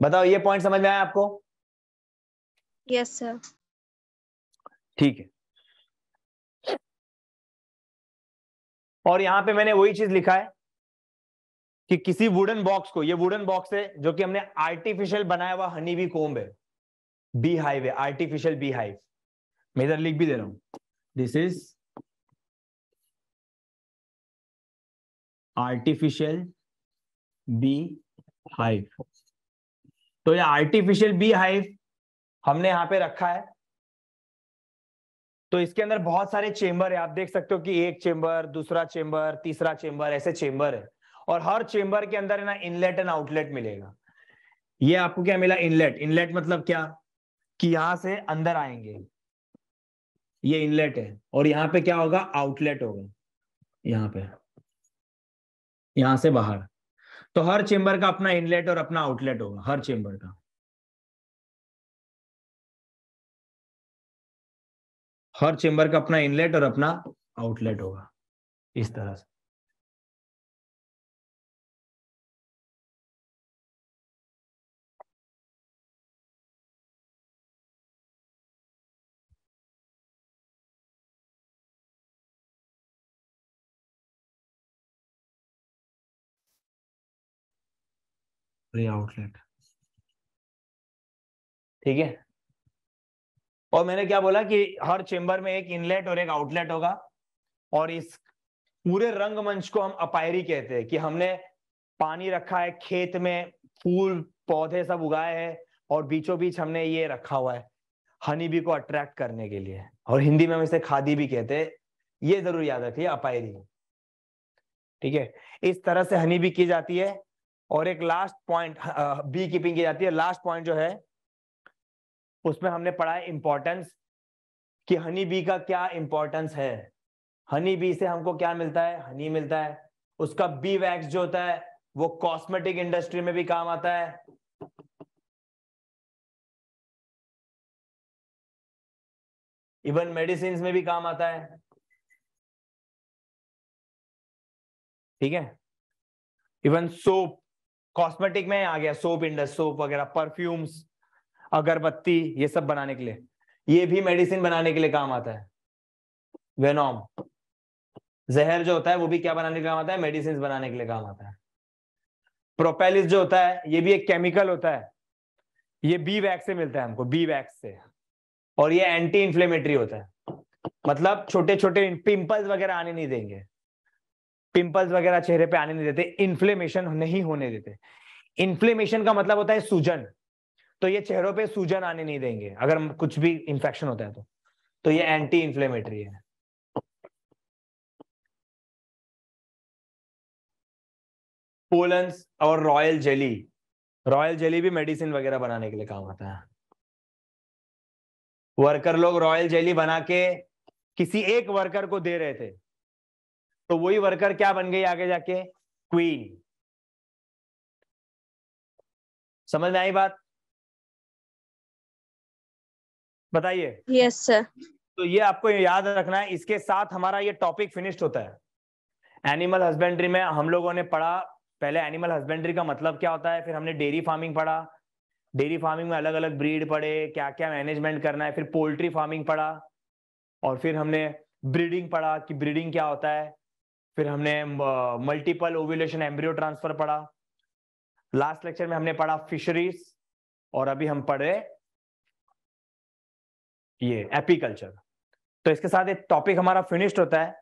बताओ ये पॉइंट समझ में आया आपको यस सर ठीक है और यहां पे मैंने वही चीज लिखा है कि किसी वुडन बॉक्स को ये वुडन बॉक्स है जो कि हमने आर्टिफिशियल बनाया हुआ हनी भी कोम्ब है बी हाइव है आर्टिफिशियल बी हाइव मैं इधर लिख भी दे रहा हूं this is artificial bee hive तो ये आर्टिफिशियल बी हाइव हमने यहां पे रखा है तो इसके अंदर बहुत सारे चेंबर है आप देख सकते हो कि एक चेंबर दूसरा चेंबर तीसरा चेंबर ऐसे चेंबर है और हर चेंबर के अंदर है ना इनलेट एंड आउटलेट मिलेगा ये आपको क्या मिला इनलेट इनलेट मतलब क्या कि यहां से अंदर आएंगे ये इनलेट है और यहां पे क्या होगा आउटलेट होगा यहां पे यहां से बाहर तो हर चेंबर का अपना इनलेट और अपना आउटलेट होगा हर चेंबर का हर चेंबर का अपना इनलेट और अपना आउटलेट होगा इस तरह से आउटलेट ठीक है और मैंने क्या बोला कि हर चेंबर में एक इनलेट और एक आउटलेट होगा और इस पूरे रंगमंच को हम अपायरी कहते हैं कि हमने पानी रखा है खेत में फूल पौधे सब उगाए हैं और बीचों बीच हमने ये रखा हुआ है हनी बी को अट्रैक्ट करने के लिए और हिंदी में हम इसे खादी भी कहते हैं ये जरूर याद रखिए अपायरी ठीक है इस तरह से हनी बी की जाती है और एक लास्ट पॉइंट बी कीपिंग की जाती है लास्ट पॉइंट जो है उसमें हमने पढ़ा है इंपॉर्टेंस कि हनी बी का क्या इंपॉर्टेंस है हनी बी से हमको क्या मिलता है हनी मिलता है उसका बी वैक्स जो होता है वो कॉस्मेटिक इंडस्ट्री में भी काम आता है इवन मेडिसिन में भी काम आता है ठीक है इवन सोप कॉस्मेटिक में आ गया सोप इंडस्ट सोप वगैरह परफ्यूम्स अगरबत्ती ये सब बनाने के लिए ये भी मेडिसिन बनाने के लिए काम आता है वेनोम जहर जो होता है वो भी क्या बनाने के काम आता है मेडिसिन बनाने के लिए काम आता है प्रोपेलिस जो होता है ये भी एक केमिकल होता है ये बी वैक्स से मिलता है हमको बी वैक्स से और ये एंटी इंफ्लेमेटरी होता है मतलब छोटे छोटे पिंपल्स वगैरह आने नहीं देंगे पिंपल्स वगैरह चेहरे पे आने नहीं देते इन्फ्लेमेशन नहीं होने देते इन्फ्लेमेशन का मतलब होता है सूजन तो ये चेहरों पे सूजन आने नहीं देंगे अगर कुछ भी इंफेक्शन होता है तो तो ये एंटी इंफ्लेमेटरी है पोलन्स और रॉयल जेली रॉयल जेली भी मेडिसिन वगैरह बनाने के लिए काम आता है वर्कर लोग रॉयल जेली बना के किसी एक वर्कर को दे रहे थे तो वही वर्कर क्या बन गई आगे जाके क्वीन समझ में आई बात बताइए यस सर तो ये आपको याद रखना है इसके साथ हमारा ये टॉपिक फिनिश्ड होता है एनिमल हस्बेंड्री में हम लोगों ने पढ़ा पहले एनिमल हस्बेंड्री का मतलब क्या होता है फिर हमने डेयरी फार्मिंग पढ़ा डेयरी फार्मिंग में अलग अलग ब्रीड पढ़े क्या क्या मैनेजमेंट करना है फिर पोल्ट्री फार्मिंग पढ़ा और फिर हमने ब्रीडिंग पढ़ा कि ब्रीडिंग क्या होता है फिर हमने मल्टीपल ओव्यूलेशन एम्ब्रियो ट्रांसफर पढ़ा लास्ट लेक्चर में हमने पढ़ा फिशरीज और अभी हम पढ़े ये एपीकल्चर तो इसके साथ एक टॉपिक हमारा फिनिश्ड होता है